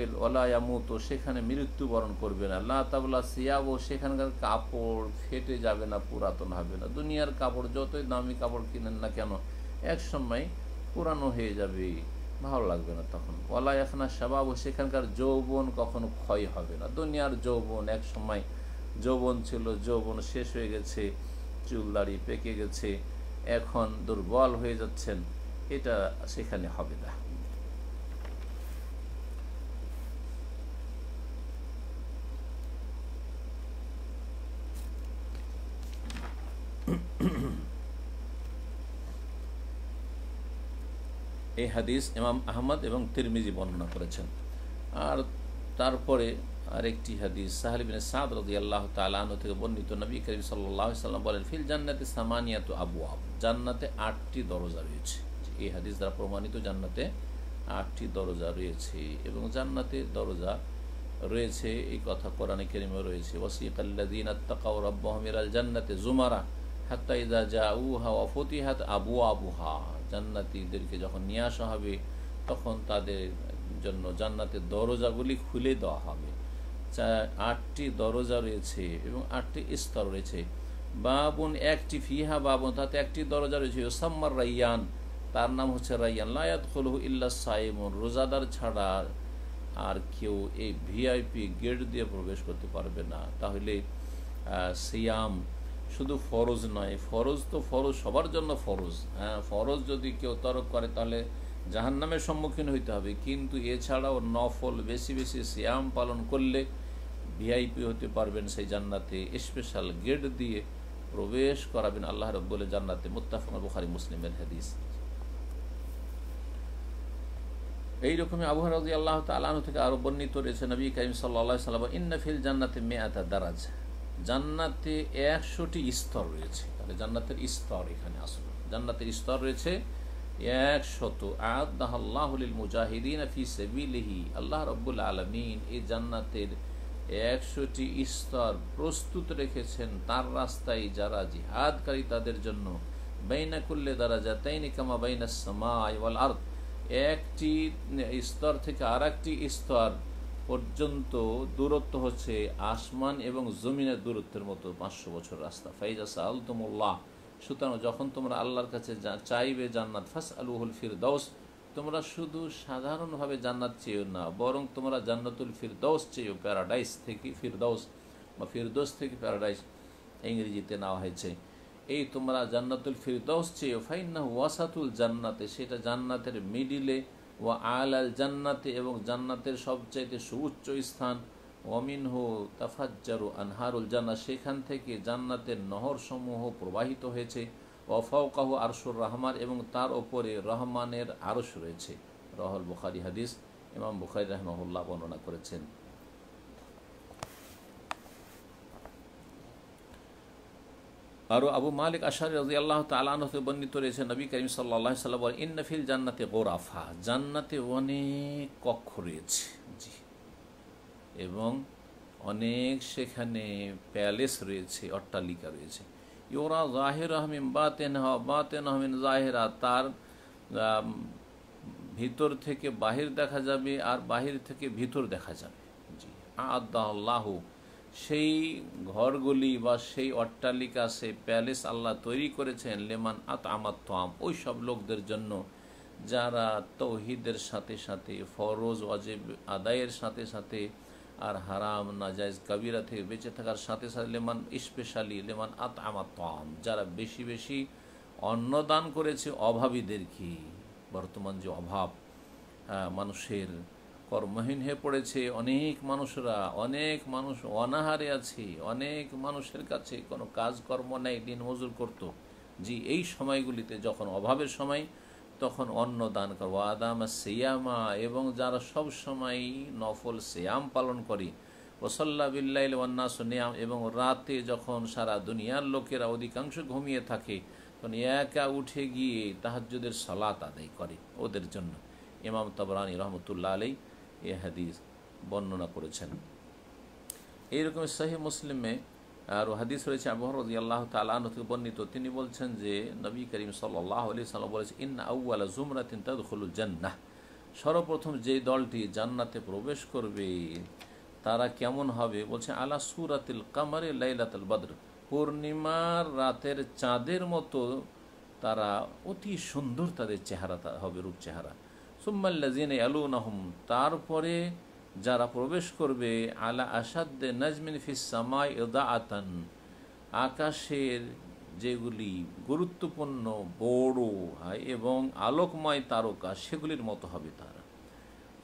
মতো সেখানে মৃত্যুবরণ করবে না লা তাবলা সিয়াবো সেখানকার কাপড় ফেটে যাবে না পুরাতন হবে না দুনিয়ার কাপড় যতই দামি কাপড় কিনেন না কেন এক সময় পুরানো হয়ে যাবে ভালো লাগবে না তখন ওলায়াফনা সাবাবো সেখানকার যৌবন কখনো ক্ষয় হবে না দুনিয়ার যৌবন এক সময় যৌবন ছিল যৌবন শেষ হয়ে গেছে চুল দাড়ি পেকে গেছে এখন দুর্বল হয়ে যাচ্ছেন এটা সেখানে হবে না এই হাদিস ইমাম আহমদ এবং তিরমিজি বর্ণনা করেছেন আর তারপরে আরেকটি হাদিস সাহালিবিন সাদ রদি আল্লাহ তালন থেকে বর্ণিত নবী করিম সাল্লাম বলেন ফিল জান্নাতে সামানিয়াত আবু আব জান্নাতে আটটি দরজা রয়েছে এই হাদিস দ্বারা প্রমাণিত জান্নাতে আটটি দরজা রয়েছে এবং জান্নাতে দরজা রয়েছে এই কথা কোরআনে কেরিমে রয়েছে ওয়াসিক আল্লাদিন আত্মাকাউ রব্বাহমির আল জান্নাতে জুমারা হাত্তা ইদা যা উহা অফতিহাত আবু আবুহা জান্নাতিদেরকে যখন নিয়ে আসা হবে তখন তাদের জন্য জান্নাতের দরজাগুলি খুলে দেওয়া হবে আটটি দরজা রয়েছে এবং আটটি স্তর রয়েছে বাবুন একটি ফিহা বাবুন তাতে একটি দরজা রয়েছে ওসাম্মার রাইয়ান তার নাম হচ্ছে রাইয়ান লায়াত খলহু ইল্লা সাইমুন রোজাদার ছাড়া আর কেউ এই ভিআইপি গেট দিয়ে প্রবেশ করতে পারবে না তাহলে সিয়াম শুধু ফরজ নয় ফরজ তো ফরজ সবার জন্য ফরজ হ্যাঁ ফরজ যদি কেউ তরক করে তাহলে জাহান্নামের সম্মুখীন হইতে হবে কিন্তু এছাড়াও নফল বেশি বেশি শ্যাম পালন করলে ভিআইপি হতে পারবেন সেই জান্নাতে স্পেশাল গেট দিয়ে প্রবেশ করাবেন আল্লাহ রব্বলে জান্নাতে মুত্তাফা বুখারি মুসলিমের হাদিস এই রকমই আবু আল্লাহ তালন থেকে আরো বর্ণিত রয়েছে নবী কাইম সাল্লা সাল্লাম ইন্নাফিল জান্নাতে মেয়াদা দারাজ জান্নাতে একশোটি স্তর রয়েছে তাহলে জান্নাতের স্তর এখানে আসলে জান্নাতের স্তর রয়েছে একশত আদাহুল মুজাহিদিন আল্লাহ রব্বুল আলমিন এই জান্নাতের একশোটি স্তর প্রস্তুত রেখেছেন তার রাস্তায় যারা জিহাদকারী তাদের জন্য বাইনা করলে দ্বারা যাতাইনি কামা বাইনা সামাই ওয়াল একটি স্তর থেকে আর স্তর পর্যন্ত দূরত্ব হচ্ছে আসমান এবং জমিনের দূরত্বের মতো পাঁচশো বছর রাস্তা ফাইজা সাল তুমুল্লাহ সুতরাং যখন তোমরা আল্লাহর কাছে চাইবে জান্নাত ফাস আলুহুল ফিরদৌস তোমরা শুধু সাধারণভাবে জান্নাত চেয়েও না বরং তোমরা জান্নাতুল ফিরদৌস চেয়েও প্যারাডাইস থেকে ফিরদৌস বা ফিরদৌস থেকে প্যারাডাইস ইংরেজিতে নেওয়া হয়েছে এই তোমরা জান্নাতুল ফিরদৌস চেয়েও ফাইন্না ওয়াসাতুল জান্নাতে সেটা জান্নাতের মিডিলে ও আল আল জান্নাতে এবং জান্নাতের সবচাইতে সুউচ্চ স্থান অমিন হো তাফাজ্জারু আনহারুল জান্নাত সেখান থেকে জান্নাতের নহরসমূহ প্রবাহিত হয়েছে ওফাউকাহ আরশুর রহমান এবং তার ওপরে রহমানের আরশ রয়েছে রহল বুখারি হাদিস ইমাম বুখারি রহমাহুল্লাহ বর্ণনা করেছেন আরও আবু মালিক আশার রাজি আল্লাহ তালানতে বর্ণিত রয়েছে নবী করিম সাল্লাহ সাল্লাম ইন্নাফিল জান্নাতে গোরাফা জান্নাতে অনেক কক্ষ রয়েছে জি এবং অনেক সেখানে প্যালেস রয়েছে অট্টালিকা রয়েছে ইউরা জাহের তেন বা তেন আহমিন জাহেরা তার ভিতর থেকে বাহির দেখা যাবে আর বাহির থেকে ভিতর দেখা যাবে জি আদাহ সেই ঘরগুলি বা সেই অট্টালিকা সে প্যালেস আল্লাহ তৈরি করেছেন লেমান আত আমাত তোয়াম ওই সব লোকদের জন্য যারা তৌহিদের সাথে সাথে ফরোজ ওয়াজেব আদায়ের সাথে সাথে আর হারাম নাজাইজ কাবিরা থেকে বেঁচে থাকার সাথে সাথে লেমান স্পেশালি লেমান আত আমার তম যারা বেশি বেশি অন্নদান করেছে অভাবীদেরকে বর্তমান যে অভাব মানুষের কর্মহীন হয়ে পড়েছে অনেক মানুষরা অনেক মানুষ অনাহারে আছে অনেক মানুষের কাছে কোনো কাজকর্ম নেই দিন মজুর করত জি এই সময়গুলিতে যখন অভাবের সময় তখন অন্ন দান কর আদাম সিয়ামা এবং যারা সব সময় নফল সেয়াম পালন করে ওসল্লা বিল্লাইল ওয়ান্নাস নিয়াম এবং রাতে যখন সারা দুনিয়ার লোকেরা অধিকাংশ ঘুমিয়ে থাকে তখন একা উঠে গিয়ে তাহাজ্যদের সলাত আদায় করে ওদের জন্য ইমাম তবরানি রহমতুল্লাহ আলী এ হাদিস বর্ণনা করেছেন এইরকম শাহি মুসলিমে আর হাদিস রয়েছে আবহর আল্লাহ তালা থেকে বর্ণিত তিনি বলছেন যে নবী করিম সাল্লাহ আলি সাল্লাম বলেছেন ইন আউ্লা জুমরা তিন তাদুল জান্নাহ সর্বপ্রথম যে দলটি জান্নাতে প্রবেশ করবে তারা কেমন হবে বলছে আলা সুরাতিল কামারে লাইলাতুল বদর পূর্ণিমার রাতের চাঁদের মতো তারা অতি সুন্দর তাদের চেহারা হবে রূপ চেহারা সুম্মাল্লাজিন আলুনাহম তারপরে যারা প্রবেশ করবে আলা আসাদ নাজমিন ফিসামাই ওদা আতান আকাশের যেগুলি গুরুত্বপূর্ণ বড় হয় এবং আলোকময় তারকা সেগুলির মতো হবে তারা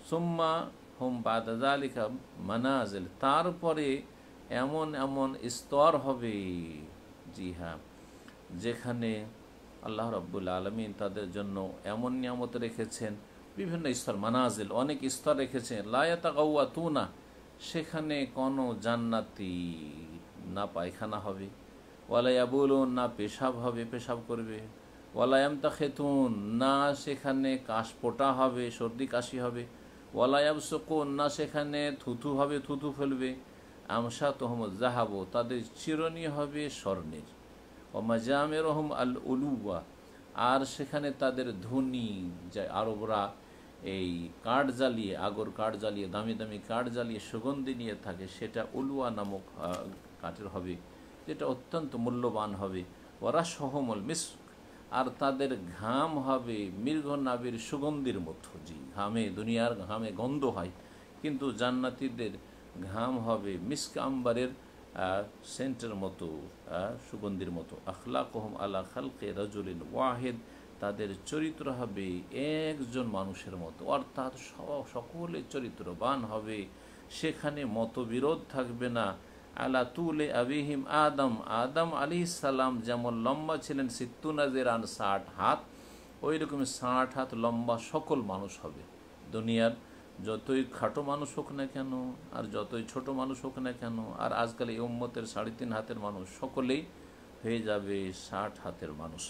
সোম্মা হোম বাদালিকা মানাজেল তারপরে এমন এমন স্তর হবে জি হ্যাঁ যেখানে আল্লাহ রব্বুল আলমিন তাদের জন্য এমন নিয়ামত রেখেছেন বিভিন্ন স্তর মানাজিল অনেক স্তর রেখেছে লায়াতা গাউয়া না সেখানে কোনো জান্নাতি না পায়খানা হবে ওয়ালাইয়া বলুন না পেশাব হবে পেশাব করবে ওয়ালায়াম তা খেতুন না সেখানে কাশপোটা হবে সর্দি কাশি হবে ওয়ালায়াম শকুন না সেখানে থুথু হবে থুথু ফেলবে আমসা তোহমদ জাহাবো তাদের চিরণী হবে স্বর্ণের ও মাজামের রহম আল উলুয়া আর সেখানে তাদের ধনী যা আরবরা এই কাঠ জ্বালিয়ে আগর কাঠ জ্বালিয়ে দামি দামি কাঠ জ্বালিয়ে সুগন্ধি নিয়ে থাকে সেটা উলুয়া নামক কাঠের হবে যেটা অত্যন্ত মূল্যবান হবে ওরা সহমল মিস আর তাদের ঘাম হবে মৃগ নাবির সুগন্ধির মতো জি ঘামে দুনিয়ার ঘামে গন্ধ হয় কিন্তু জান্নাতিদের ঘাম হবে মিস্ক আম্বারের সেন্টের মতো সুগন্ধির মতো আখলা কোহম আলা খালকে রাজুলিন ওয়াহেদ তাদের চরিত্র হবে একজন মানুষের মতো অর্থাৎ সকলে চরিত্রবান হবে সেখানে মতবিরোধ থাকবে না আলা তুলে আবিহিম আদম আদম আলী সালাম যেমন লম্বা ছিলেন সিত্তুনাজেরান ষাট হাত ওই রকম ষাট হাত লম্বা সকল মানুষ হবে দুনিয়ার যতই খাটো মানুষ হোক না কেন আর যতই ছোট মানুষ হোক না কেন আর আজকাল এই উম্মতের সাড়ে তিন হাতের মানুষ সকলেই হয়ে যাবে ষাট হাতের মানুষ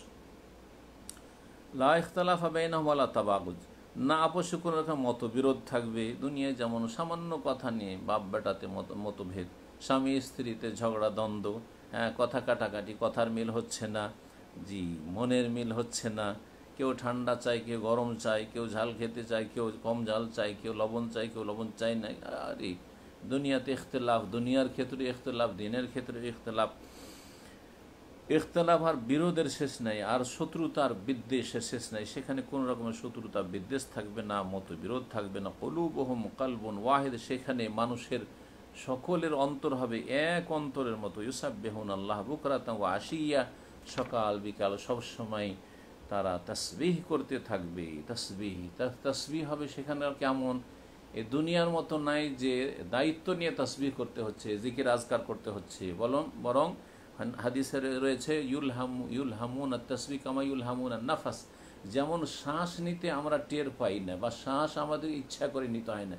লাখতলাফ আবেনহমালা তাবাগুজ না আপসে কোনো রকম মতবিরোধ থাকবে দুনিয়ায় যেমন সামান্য কথা নিয়ে বাপ বেটাতে মত মতভেদ স্বামী স্ত্রীতে ঝগড়া দ্বন্দ্ব হ্যাঁ কথা কাটাকাটি কথার মিল হচ্ছে না জি মনের মিল হচ্ছে না কেউ ঠান্ডা চায় কেউ গরম চায় কেউ ঝাল খেতে চায় কেউ কম ঝাল চায় কেউ লবণ চায় কেউ লবণ চায় না আরে দুনিয়াতে ইখতলাফ দুনিয়ার ক্ষেত্রে ইখতলাফ দিনের ক্ষেত্রে ইখতলাফ ইখতলাফ আর বিরোধের শেষ নাই আর শত্রুতার বিদ্বেষের শেষ নাই সেখানে কোন রকমের শত্রুতা বিদ্বেষ থাকবে না বিরোধ থাকবে না কলুবহম কালবন ওয়াহেদ সেখানে মানুষের সকলের অন্তর হবে এক অন্তরের মতো ইউসাফ বেহুন আল্লাহ বুকরাত ও আসিয়া সকাল বিকাল সবসময় তারা তসবিহ করতে থাকবে তসবিহ তসবিহ হবে সেখানে কেমন এ দুনিয়ার মতো নাই যে দায়িত্ব নিয়ে তসবিহ করতে হচ্ছে জিকির আজকার করতে হচ্ছে বলং বরং হ্যাঁ, হাদিসে রয়েছে ইউল ইউল হাম হামুন আর তসবি কামা আর নাফাস যেমন শ্বাস নিতে আমরা টের পাই না বা শ্বাস আমাদের ইচ্ছা করে নিতে হয় না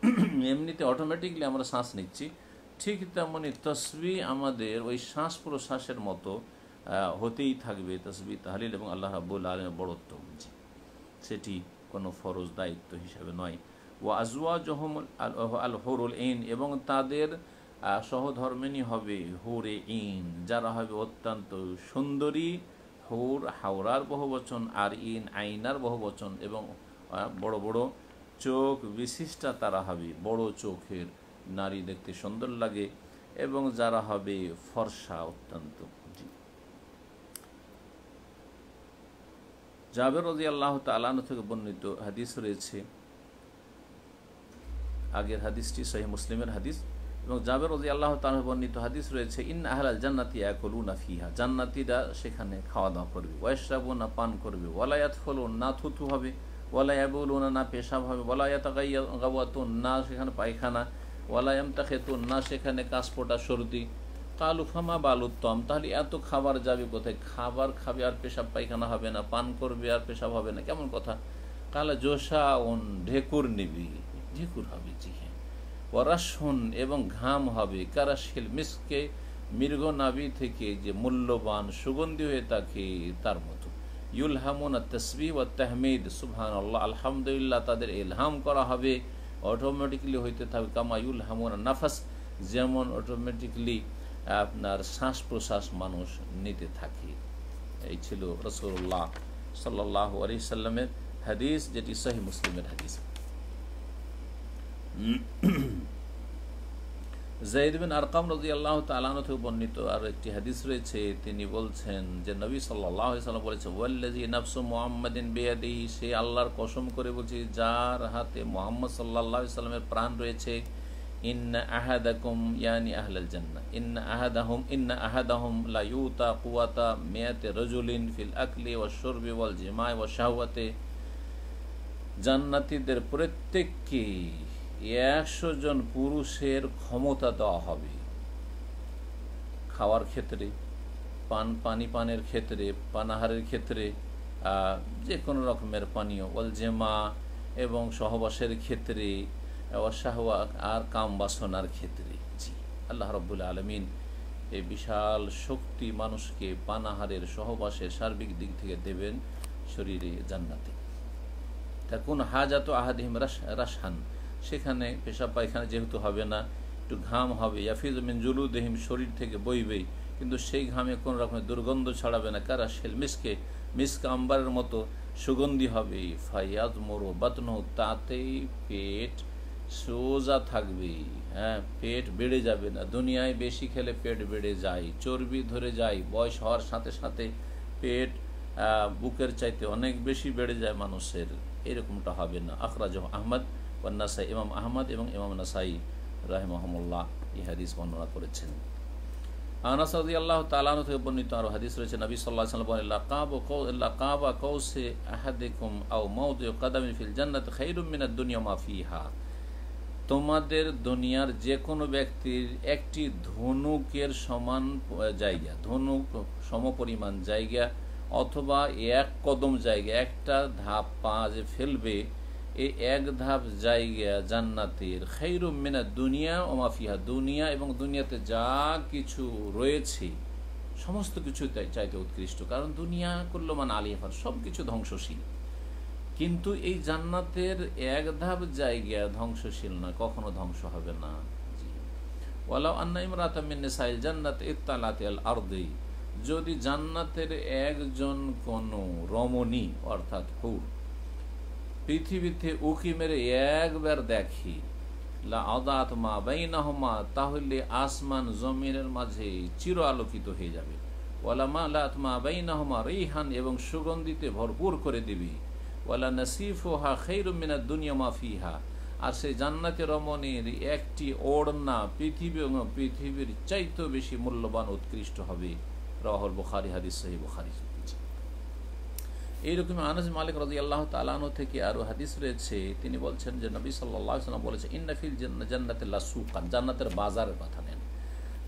এমনিতে অটোমেটিকলি আমরা শ্বাস নিচ্ছি ঠিক তেমনি তসবি আমাদের ওই শ্বাস প্রশ্বাসের মতো হতেই থাকবে তসবি তাহলিল এবং আল্লাহ রাবুল আলম বড়ত্ব সেটি কোনো ফরজ দায়িত্ব হিসাবে নয় ও আজওয়া জহম আল হরুল এন এবং তাদের সহধর্মিনী হবে হুরে ইন যারা হবে অত্যন্ত সুন্দরী হুর হাওড়ার বহুবচন আর ইন আইনার বহুবচন এবং বড় বড় চোখ বিশিষ্টা তারা হবে বড় চোখের নারী দেখতে সুন্দর লাগে এবং যারা হবে ফর্সা অত্যন্ত জাবের রাজি আল্লাহ তালান থেকে বর্ণিত হাদিস রয়েছে আগের হাদিসটি সহি মুসলিমের হাদিস এবং জাবের রদি আল্লাহ তার বর্ণিত হাদিস রয়েছে ইন আহলাল জান্নাতি একলু না ফিহা জান্নাতিরা সেখানে খাওয়া দাওয়া করবে ওয়েশাবো না পান করবে ওয়ালায়াত ফলো না থুতু হবে ওয়ালায়াবুলো না না পেশাব হবে ওয়ালায়াত গাওয়াত না সেখানে পায়খানা ওয়ালায়াম খেত না সেখানে কাসপোটা সর্দি কালুফামা বালুত্তম তাহলে এত খাবার যাবে কোথায় খাবার খাবে আর পেশাব পায়খানা হবে না পান করবে আর পেশাব হবে না কেমন কথা কালা জোসা ওন ঢেকুর নিবি ঢেকুর হবে জি ওরাসন এবং ঘাম হবে কারাশিল মিসকে মৃগ নাবি থেকে যে মূল্যবান সুগন্ধি হয়ে থাকে তার মতো আর তসবি ও তেহমিদ সুবহান আল্লাহ আলহামদুলিল্লাহ তাদের এলহাম করা হবে অটোমেটিকলি হইতে থাকবে কামা আর নাফাস যেমন অটোমেটিকলি আপনার শ্বাস প্রশ্বাস মানুষ নিতে থাকে এই ছিল রসুল্লাহ সাল্লাহ আলি সাল্লামের হাদিস যেটি সহি মুসলিমের হাদিস জাইদবিন আরকাম রাজি আল্লাহ তালানতে বর্ণিত আর একটি হাদিস রয়েছে তিনি বলছেন যে নবী সাল্লাহ সাল্লাম বলেছেন ওয়াল্লাজি নফসু মোহাম্মদিন বেয়াদি সে আল্লাহর কসম করে বলছি যার হাতে মোহাম্মদ সাল্লাহ সাল্লামের প্রাণ রয়েছে ইন্না আহাদাকুম ইয়ানি আহলাল জান্না ইন্না আহাদাহুম ইন্না আহাদাহুম লাইউতা ইউতা কুয়াতা মেয়াতে রজুলিন ফিল আকলি ও শরবি ওয়াল জিমায় ও শাহওয়াতে জান্নাতীদের প্রত্যেককে একশো জন পুরুষের ক্ষমতা দেওয়া হবে খাওয়ার ক্ষেত্রে পান পানি পানের ক্ষেত্রে পানাহারের ক্ষেত্রে যে কোনো রকমের পানীয় অলজেমা এবং সহবাসের ক্ষেত্রে অসাহওয়া আর কাম বাসনার ক্ষেত্রে জি আল্লাহ রব্বুল আলমিন এই বিশাল শক্তি মানুষকে পানাহারের সহবাসের সার্বিক দিক থেকে দেবেন শরীরে জান্নাতে তা কোন হাজাত আহাদিম রাস রাসহান সেখানে পেশাব পায়খানা যেহেতু হবে না একটু ঘাম হবে ইয়াফিজ মিন জুলু দেহিম শরীর থেকে বইবেই কিন্তু সেই ঘামে কোনো রকমের দুর্গন্ধ ছাড়াবে না কারা সেল মিসকে মিসকে আম্বারের মতো সুগন্ধি হবে ফাইয়াজ মোরো বাতন তাতেই পেট সোজা থাকবে হ্যাঁ পেট বেড়ে যাবে না দুনিয়ায় বেশি খেলে পেট বেড়ে যায় চর্বি ধরে যায় বয়স হওয়ার সাথে সাথে পেট বুকের চাইতে অনেক বেশি বেড়ে যায় মানুষের এরকমটা হবে না আখরাজ আহমদ ওয়ান্নাসাই ইমাম আহমদ এবং ইমাম নাসাই রাহেমহমুল্লাহ এই হাদিস বর্ণনা করেছেন আনাসাদি আল্লাহ তালাহ থেকে বর্ণিত আরো হাদিস রয়েছে নবী সাল্লাহ সাল্লাম বলেন লাকাব কৌ লাকাবা কৌসে আহাদেকুম আও মৌদ কাদামি ফিল জান্নাত মিনা দুনিয়া মাফিহা তোমাদের দুনিয়ার যে কোনো ব্যক্তির একটি ধনুকের সমান জায়গা ধনুক সমপরিমাণ জায়গা অথবা এক কদম জায়গা একটা ধাপ পা যে ফেলবে এই এক ধাপ জায়গা জান্নাতের খৈরু মিনা দুনিয়া মাফিয়া দুনিয়া এবং দুনিয়াতে যা কিছু রয়েছে সমস্ত কিছু চাইতে উৎকৃষ্ট কারণ দুনিয়া মানে আলিহার সব কিছু ধ্বংসশীল কিন্তু এই জান্নাতের এক ধাপ জায়গা ধ্বংসশীল না কখনো ধ্বংস হবে না ওয়ালাউ আন্না ইমরাত সাইল জান্নাত ইত্তালাতে আল দেই যদি জান্নাতের একজন কোনো রমণী অর্থাৎ হুর পৃথিবীতে উকি মেরে একবার দেখি আদাত বাইনাহমা তাহলে আসমান জমিনের মাঝে চির আলোকিত হয়ে যাবে ওয়ালামা লাতমা বাইনাহমা রেহান এবং সুগন্ধিতে ভরপুর করে দিবি ওয়ালা নসিফ হা খৈরুমিনা দুনিয়া মাফিহা আর সেই জান্নাতে রমণের একটি ওড়না পৃথিবী এবং পৃথিবীর চাইতেও বেশি মূল্যবান উৎকৃষ্ট হবে রহর বুখারি হাদিস সাহি বুখারি এইরকম আনাজ মালিক রাজি আল্লাহ তালানো থেকে আরও হাদিস রয়েছে তিনি বলছেন যে নবী সাল্লাহ সাল্লাম বলেছে ইন্নাফিল জান্নাতের লাসুকান জান্নাতের বাজারের কথা নেন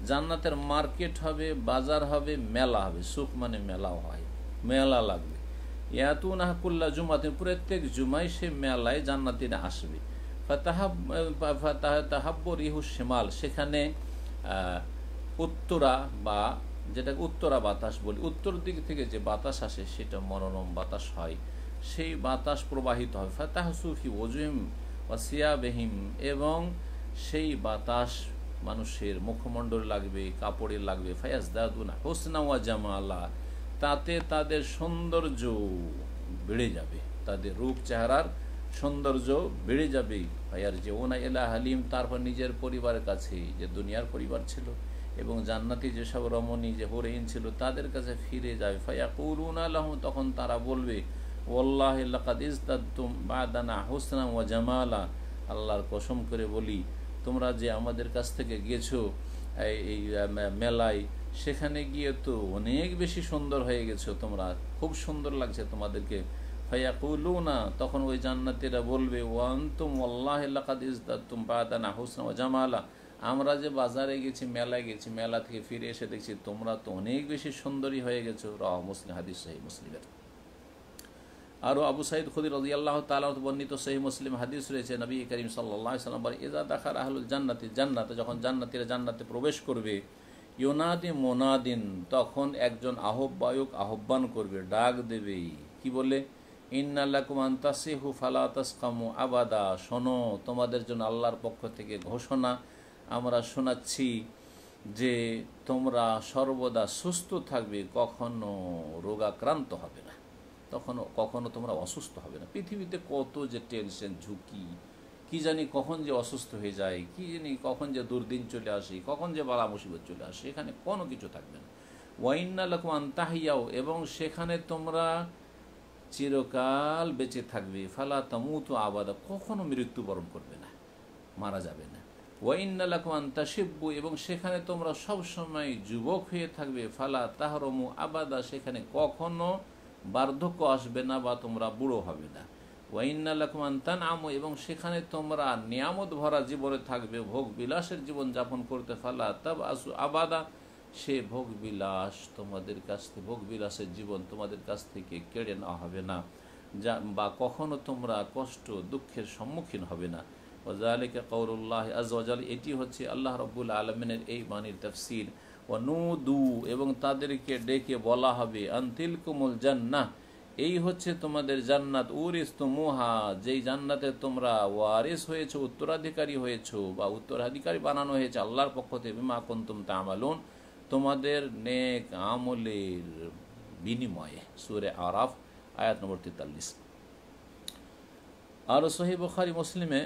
জান্নাতের মার্কেট হবে বাজার হবে মেলা হবে সুখ মানে মেলাও হয় মেলা লাগবে ইয়াতু নাহকুল্লা তিনি প্রত্যেক জুমাই সে মেলায় জান্নাতিরা আসবে তাহাব্বর ইহু শেমাল সেখানে উত্তরা বা যেটাকে উত্তরা বাতাস বলি উত্তর দিক থেকে যে বাতাস আসে সেটা মনোরম বাতাস হয় সেই বাতাস প্রবাহিত হয় ফাতাহসুফি সিয়া বেহিম এবং সেই বাতাস মানুষের মুখমণ্ডল লাগবে কাপড়ের লাগবে ফায়াজদাদুনা দাদুনা হোসনাওয়া জামালা তাতে তাদের সৌন্দর্য বেড়ে যাবে তাদের রূপ চেহারার সৌন্দর্য বেড়ে যাবে ভাইয়ার যে ওনা এলা হালিম তারপর নিজের পরিবারের কাছে যে দুনিয়ার পরিবার ছিল এবং জান্নাতি যেসব রমণী যে হরিণ ছিল তাদের কাছে ফিরে যাবে করুন আল্লাহ তখন তারা বলবে ওল্লাহ তুম বাদানা হোসনা ওয়া জামালা আল্লাহর কসম করে বলি তোমরা যে আমাদের কাছ থেকে গেছো এই মেলায় সেখানে গিয়ে তো অনেক বেশি সুন্দর হয়ে গেছো তোমরা খুব সুন্দর লাগছে তোমাদেরকে না তখন ওই জান্নাতিরা বলবে তুম আল্লাহ লাকাদ তুম বাদানা হোসনা ও জামালা আমরা যে বাজারে গেছি মেলায় গেছি মেলা থেকে ফিরে এসে দেখছি তোমরা তো অনেক বেশি সুন্দরী হয়ে গেছো রাহ মুসলিম হাদিস সাহি মুসলিমের আরও আবু সাইদ খুদির রাজি আল্লাহ তালাহ বর্ণিত সেই মুসলিম হাদিস রয়েছে নবী করিম সাল্লাহ সাল্লাম বলে এজা দেখা রাহুল জান্নাতি জান্নাতে যখন জান্নাতিরা জান্নাতে প্রবেশ করবে ইউনাদি মোনাদিন তখন একজন আহ্বায়ক আহ্বান করবে ডাক দেবে কি বলে ইন্নাল্লাকুমান্তাসিহু ফালা তাসকামু আবাদা শোনো তোমাদের জন্য আল্লাহর পক্ষ থেকে ঘোষণা আমরা শোনাচ্ছি যে তোমরা সর্বদা সুস্থ থাকবে কখনো রোগাক্রান্ত হবে না তখন কখনো তোমরা অসুস্থ হবে না পৃথিবীতে কত যে টেনশন ঝুঁকি কি জানি কখন যে অসুস্থ হয়ে যায় কি জানি কখন যে দুর্দিন চলে আসে কখন যে বালা মুসিবত চলে আসে এখানে কোনো কিছু থাকবে না ওয়াইন্না লকমান তাহিয়াও এবং সেখানে তোমরা চিরকাল বেঁচে থাকবে ফালা তামু তো আবাদা কখনো মৃত্যুবরণ করবে না মারা যাবে না ওয়াইন্নালাকুয়ান এবং সেখানে তোমরা সব সময় যুবক হয়ে থাকবে ফালা তাহরমু আবাদা সেখানে কখনো বার্ধক্য আসবে না বা তোমরা বুড়ো হবে না ওয়াইন্নালাকুমান তান আমু এবং সেখানে তোমরা নিয়ামত ভরা জীবনে থাকবে ভোগ বিলাসের জীবন যাপন করতে ফালা তাব আসু আবাদা সে ভোগ বিলাস তোমাদের কাছ থেকে ভোগ বিলাসের জীবন তোমাদের কাছ থেকে কেড়ে নেওয়া হবে না যা বা কখনো তোমরা কষ্ট দুঃখের সম্মুখীন হবে না কৌরুল্লাহ এটি হচ্ছে আল্লাহ রব্বুল আলমিনের এই বাণীর নু দু এবং তাদেরকে ডেকে বলা হবে আন্তিল কুমুল জান্নাহ এই হচ্ছে তোমাদের জান্নাত উরিস তুমুহা যেই জান্নাতে তোমরা ওয়ারিস হয়েছো উত্তরাধিকারী হয়েছো বা উত্তরাধিকারী বানানো হয়েছে আল্লাহর পক্ষ থেকে মা কন্তুম তামালুন তোমাদের নেক আমলের বিনিময়ে সুরে আরাফ আয়াত নম্বর তেতাল্লিশ আর সহি বখারি মুসলিমে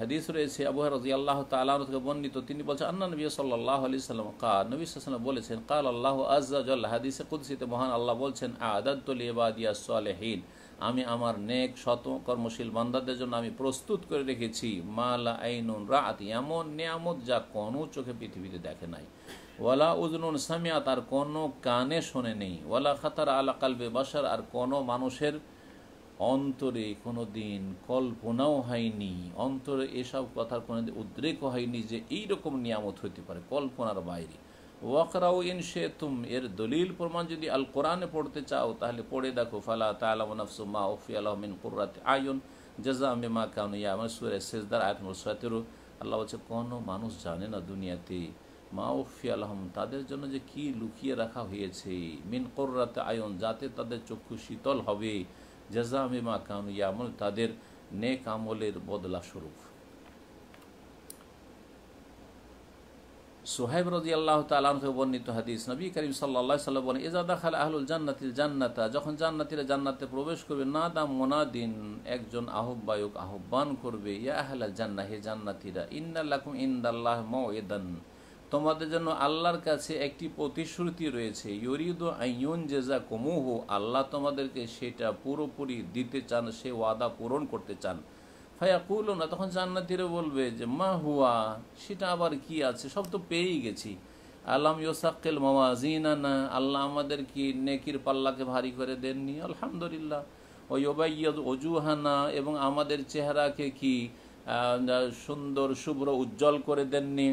হাদিস রয়েছে আবু রাজি আল্লাহ তালকে বর্ণিত তিনি বলছেন আন্না নবী সাল্লাহ আলি সাল্লাম কা নবী সাল্লাম বলেছেন কাল আল্লাহ আজ হাদিসে কুদ্সিতে মহান আল্লাহ বলছেন আদাতলিবাদিয়া সালেহীন আমি আমার নেক শত কর্মশীল বান্দাদের জন্য আমি প্রস্তুত করে রেখেছি মালা আইনুন রাত এমন নিয়ামত যা কোনো চোখে পৃথিবীতে দেখে নাই ওয়ালা উজনুন সামিয়া তার কোনো কানে শোনে নেই ওয়ালা খাতার আলা কালবে বাসার আর কোনো মানুষের অন্তরে কোনো দিন কল্পনাও হয়নি অন্তরে এসব কথার কোনো দিন উদ্রেকও হয়নি যে এইরকম নিয়ামত হইতে পারে কল্পনার বাইরে ওয়াকরাও ইন সে তুম এর দলিল প্রমাণ যদি আল কোরআনে পড়তে চাও তাহলে পড়ে দেখো ফালা তালাম নফসু ওফি আলহমিন কুরাত আয়ন জাজা মে মা কাউন ইয়া আমার সুরে সেজদার আল্লাহ বলছে কোনো মানুষ জানে না দুনিয়াতে মা ওফি আলহম তাদের জন্য যে কি লুকিয়ে রাখা হয়েছে মিন কোর্রাতে আয়ন যাতে তাদের চক্ষু শীতল হবে জাজামিমা কানু ইয়ামল তাদের নেক আমলের বদলা স্বরূপ সোহেব রাজি আল্লাহ তালকে বর্ণিত হাদিস নবী করিম সাল্লা সাল্লাহ বলেন এজাদা খাল আহলুল জান্নাতিল জান্নাতা যখন জান্নাতিরা জান্নাতে প্রবেশ করবে না দা মোনাদিন একজন আহ্বায়ক আহ্বান করবে ইয়া আহলা জান্না হে জান্নাতিরা ইন্দাল্লাহ ইন্দাল্লাহ এদান তোমাদের জন্য আল্লাহর কাছে একটি প্রতিশ্রুতি রয়েছে ইউরিদ আইন জেজা কমুহ আল্লাহ তোমাদেরকে সেটা পুরোপুরি দিতে চান সে ওয়াদা পূরণ করতে চান কুলো না তখন জান্নাতিরে বলবে যে মা হুয়া সেটা আবার কি আছে সব তো পেয়েই গেছি আল্লাম ইয়োসাক্কেল মামাজিনা না আল্লাহ আমাদের কি নেকির পাল্লাকে ভারী করে দেননি আলহামদুলিল্লাহ ও ইয়োবাইয়দ অজুহানা এবং আমাদের চেহারাকে কি সুন্দর শুভ্র উজ্জ্বল করে দেননি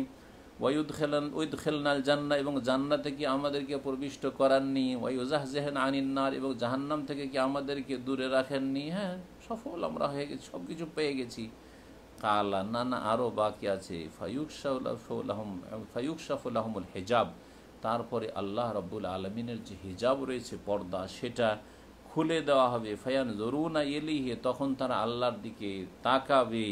ওয়ুদ খেলান উইদ খেলনাল জান্না এবং জান্নাতে কি আমাদেরকে প্রবিষ্ট করাননি ওয়ুজাহ জেহেন আনিন্নার এবং জাহান্নাম থেকে কি আমাদেরকে দূরে রাখেননি হ্যাঁ সফল আমরা হয়ে গেছি সব কিছু পেয়ে গেছি কালা না না আরও বাকি আছে ফায়ুক শাহুল্লাহম ফায়ুক শাহুল্লাহমুল হেজাব তারপরে আল্লাহ রব্বুল আলমিনের যে হিজাব রয়েছে পর্দা সেটা খুলে দেওয়া হবে ফায়ান জরুনা এলিহে তখন তারা আল্লাহর দিকে তাকাবে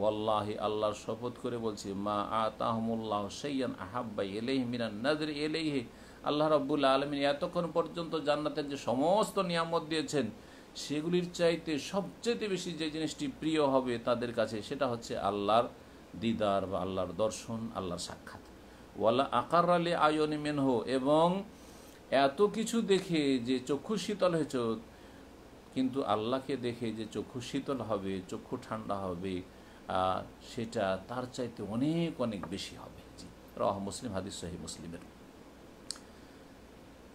ওয়াল্লাহি আল্লাহর শপথ করে বলছি মা আতাহমুল্লাহ সৈয়ান আহাব্বাই এলেহি মিনান নাজির এলেহি আল্লাহ রব্বুল আলমিন এতক্ষণ পর্যন্ত জান্নাতের যে সমস্ত নিয়ামত দিয়েছেন সেগুলির চাইতে সবচেয়ে বেশি যে জিনিসটি প্রিয় হবে তাদের কাছে সেটা হচ্ছে আল্লাহর দিদার বা আল্লাহর দর্শন আল্লাহর সাক্ষাৎ ওয়ালা আকার আলী আয়নি মেনহ এবং এত কিছু দেখে যে চক্ষু শীতল হয়েছ কিন্তু আল্লাহকে দেখে যে চক্ষু শীতল হবে চক্ষু ঠান্ডা হবে সেটা তার চাইতে অনেক অনেক বেশি হবে জি রহ মুসলিম হাদিস সহি মুসলিমের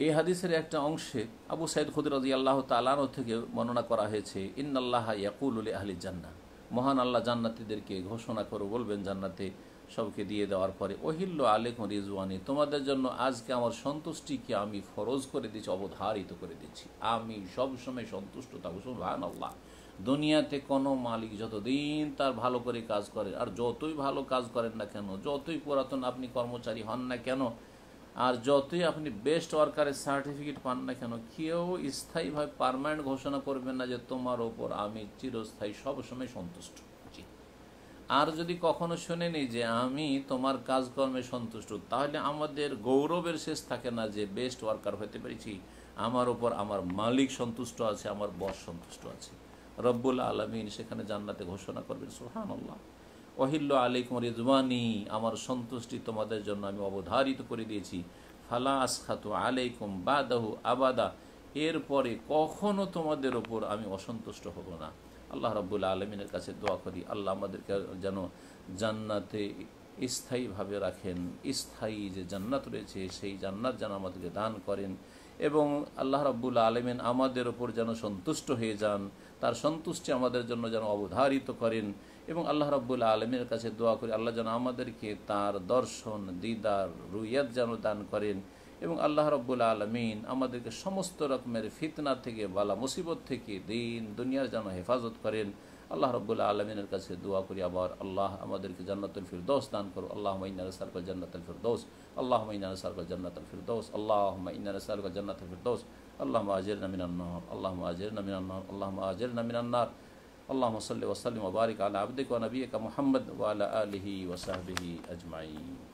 এই হাদিসের একটা অংশে আবু সাইদ খুদ রাজি আল্লাহ তালানো থেকে বর্ণনা করা হয়েছে ইন্নাল্লাহ ইয়াকুল উল আহলি জান্না মহান আল্লাহ জান্নাতিদেরকে ঘোষণা করে বলবেন জান্নাতে সবকে দিয়ে দেওয়ার পরে অহিল্য আলেখ রিজওয়ানি তোমাদের জন্য আজকে আমার সন্তুষ্টিকে আমি ফরজ করে দিচ্ছি অবধারিত করে দিচ্ছি আমি সবসময় সন্তুষ্ট থাকবো সুহান আল্লাহ দুনিয়াতে কোনো মালিক যতদিন তার ভালো করে কাজ করে আর যতই ভালো কাজ করেন না কেন যতই পুরাতন আপনি কর্মচারী হন না কেন আর যতই আপনি বেস্ট ওয়ার্কারের সার্টিফিকেট পান না কেন কেউ স্থায়ীভাবে পারমানেন্ট ঘোষণা করবেন না যে তোমার ওপর আমি চিরস্থায়ী সবসময় সন্তুষ্ট আর যদি কখনো শোনেনি যে আমি তোমার কাজকর্মে সন্তুষ্ট তাহলে আমাদের গৌরবের শেষ থাকে না যে বেস্ট ওয়ার্কার হতে পেরেছি আমার ওপর আমার মালিক সন্তুষ্ট আছে আমার বস সন্তুষ্ট আছে রব্বুল আলমিন সেখানে জান্নাতে ঘোষণা করবেন সোহান আল্লাহ আলী কুমার ইজমানি আমার সন্তুষ্টি তোমাদের জন্য আমি অবধারিত করে দিয়েছি ফালা আসখাতু আলাইকুম বাদাহ আবাদা এরপরে কখনো তোমাদের ওপর আমি অসন্তুষ্ট হব না আল্লাহ রব্বুল আলমিনের কাছে দোয়া করি আল্লাহ আমাদেরকে যেন জান্নাতে স্থায়ীভাবে রাখেন স্থায়ী যে জান্নাত রয়েছে সেই জান্নাত যেন আমাদেরকে দান করেন এবং আল্লাহ রব্বুল আলমেন আমাদের ওপর যেন সন্তুষ্ট হয়ে যান তার সন্তুষ্টি আমাদের জন্য যেন অবধারিত করেন এবং আল্লাহ রব্বুল আলমের কাছে দোয়া করি আল্লাহ যেন আমাদেরকে তার দর্শন দিদার রুইয়াত যেন দান করেন এবং আল্লাহ রব্বুল আলমিন আমাদেরকে সমস্ত রকমের ফিতনা থেকে বালা মুসিবত থেকে দিন দুনিয়ার যেন হেফাজত করেন আল্লাহ রব্বুল আলমিনের কাছে দোয়া করি আবার আল্লাহ আমাদেরকে জান্নাতুল ফিরদৌস দান করো আল্লাহ মাইনার সার্কল জান্নাতুল ফিরদৌস আল্লাহ মাইনার সার্কল জান্নাতুল ফিরদৌস আল্লাহ মাইনার সার্কল জান্নাতুল দোষ اللہ آجر نمن النار اللہ آجر نمن النار اللہ آجر نمن النار اللہ وسلم وسلم وبارک علی عبدک و نبی کا محمد والا علیہ وصحب اجمعین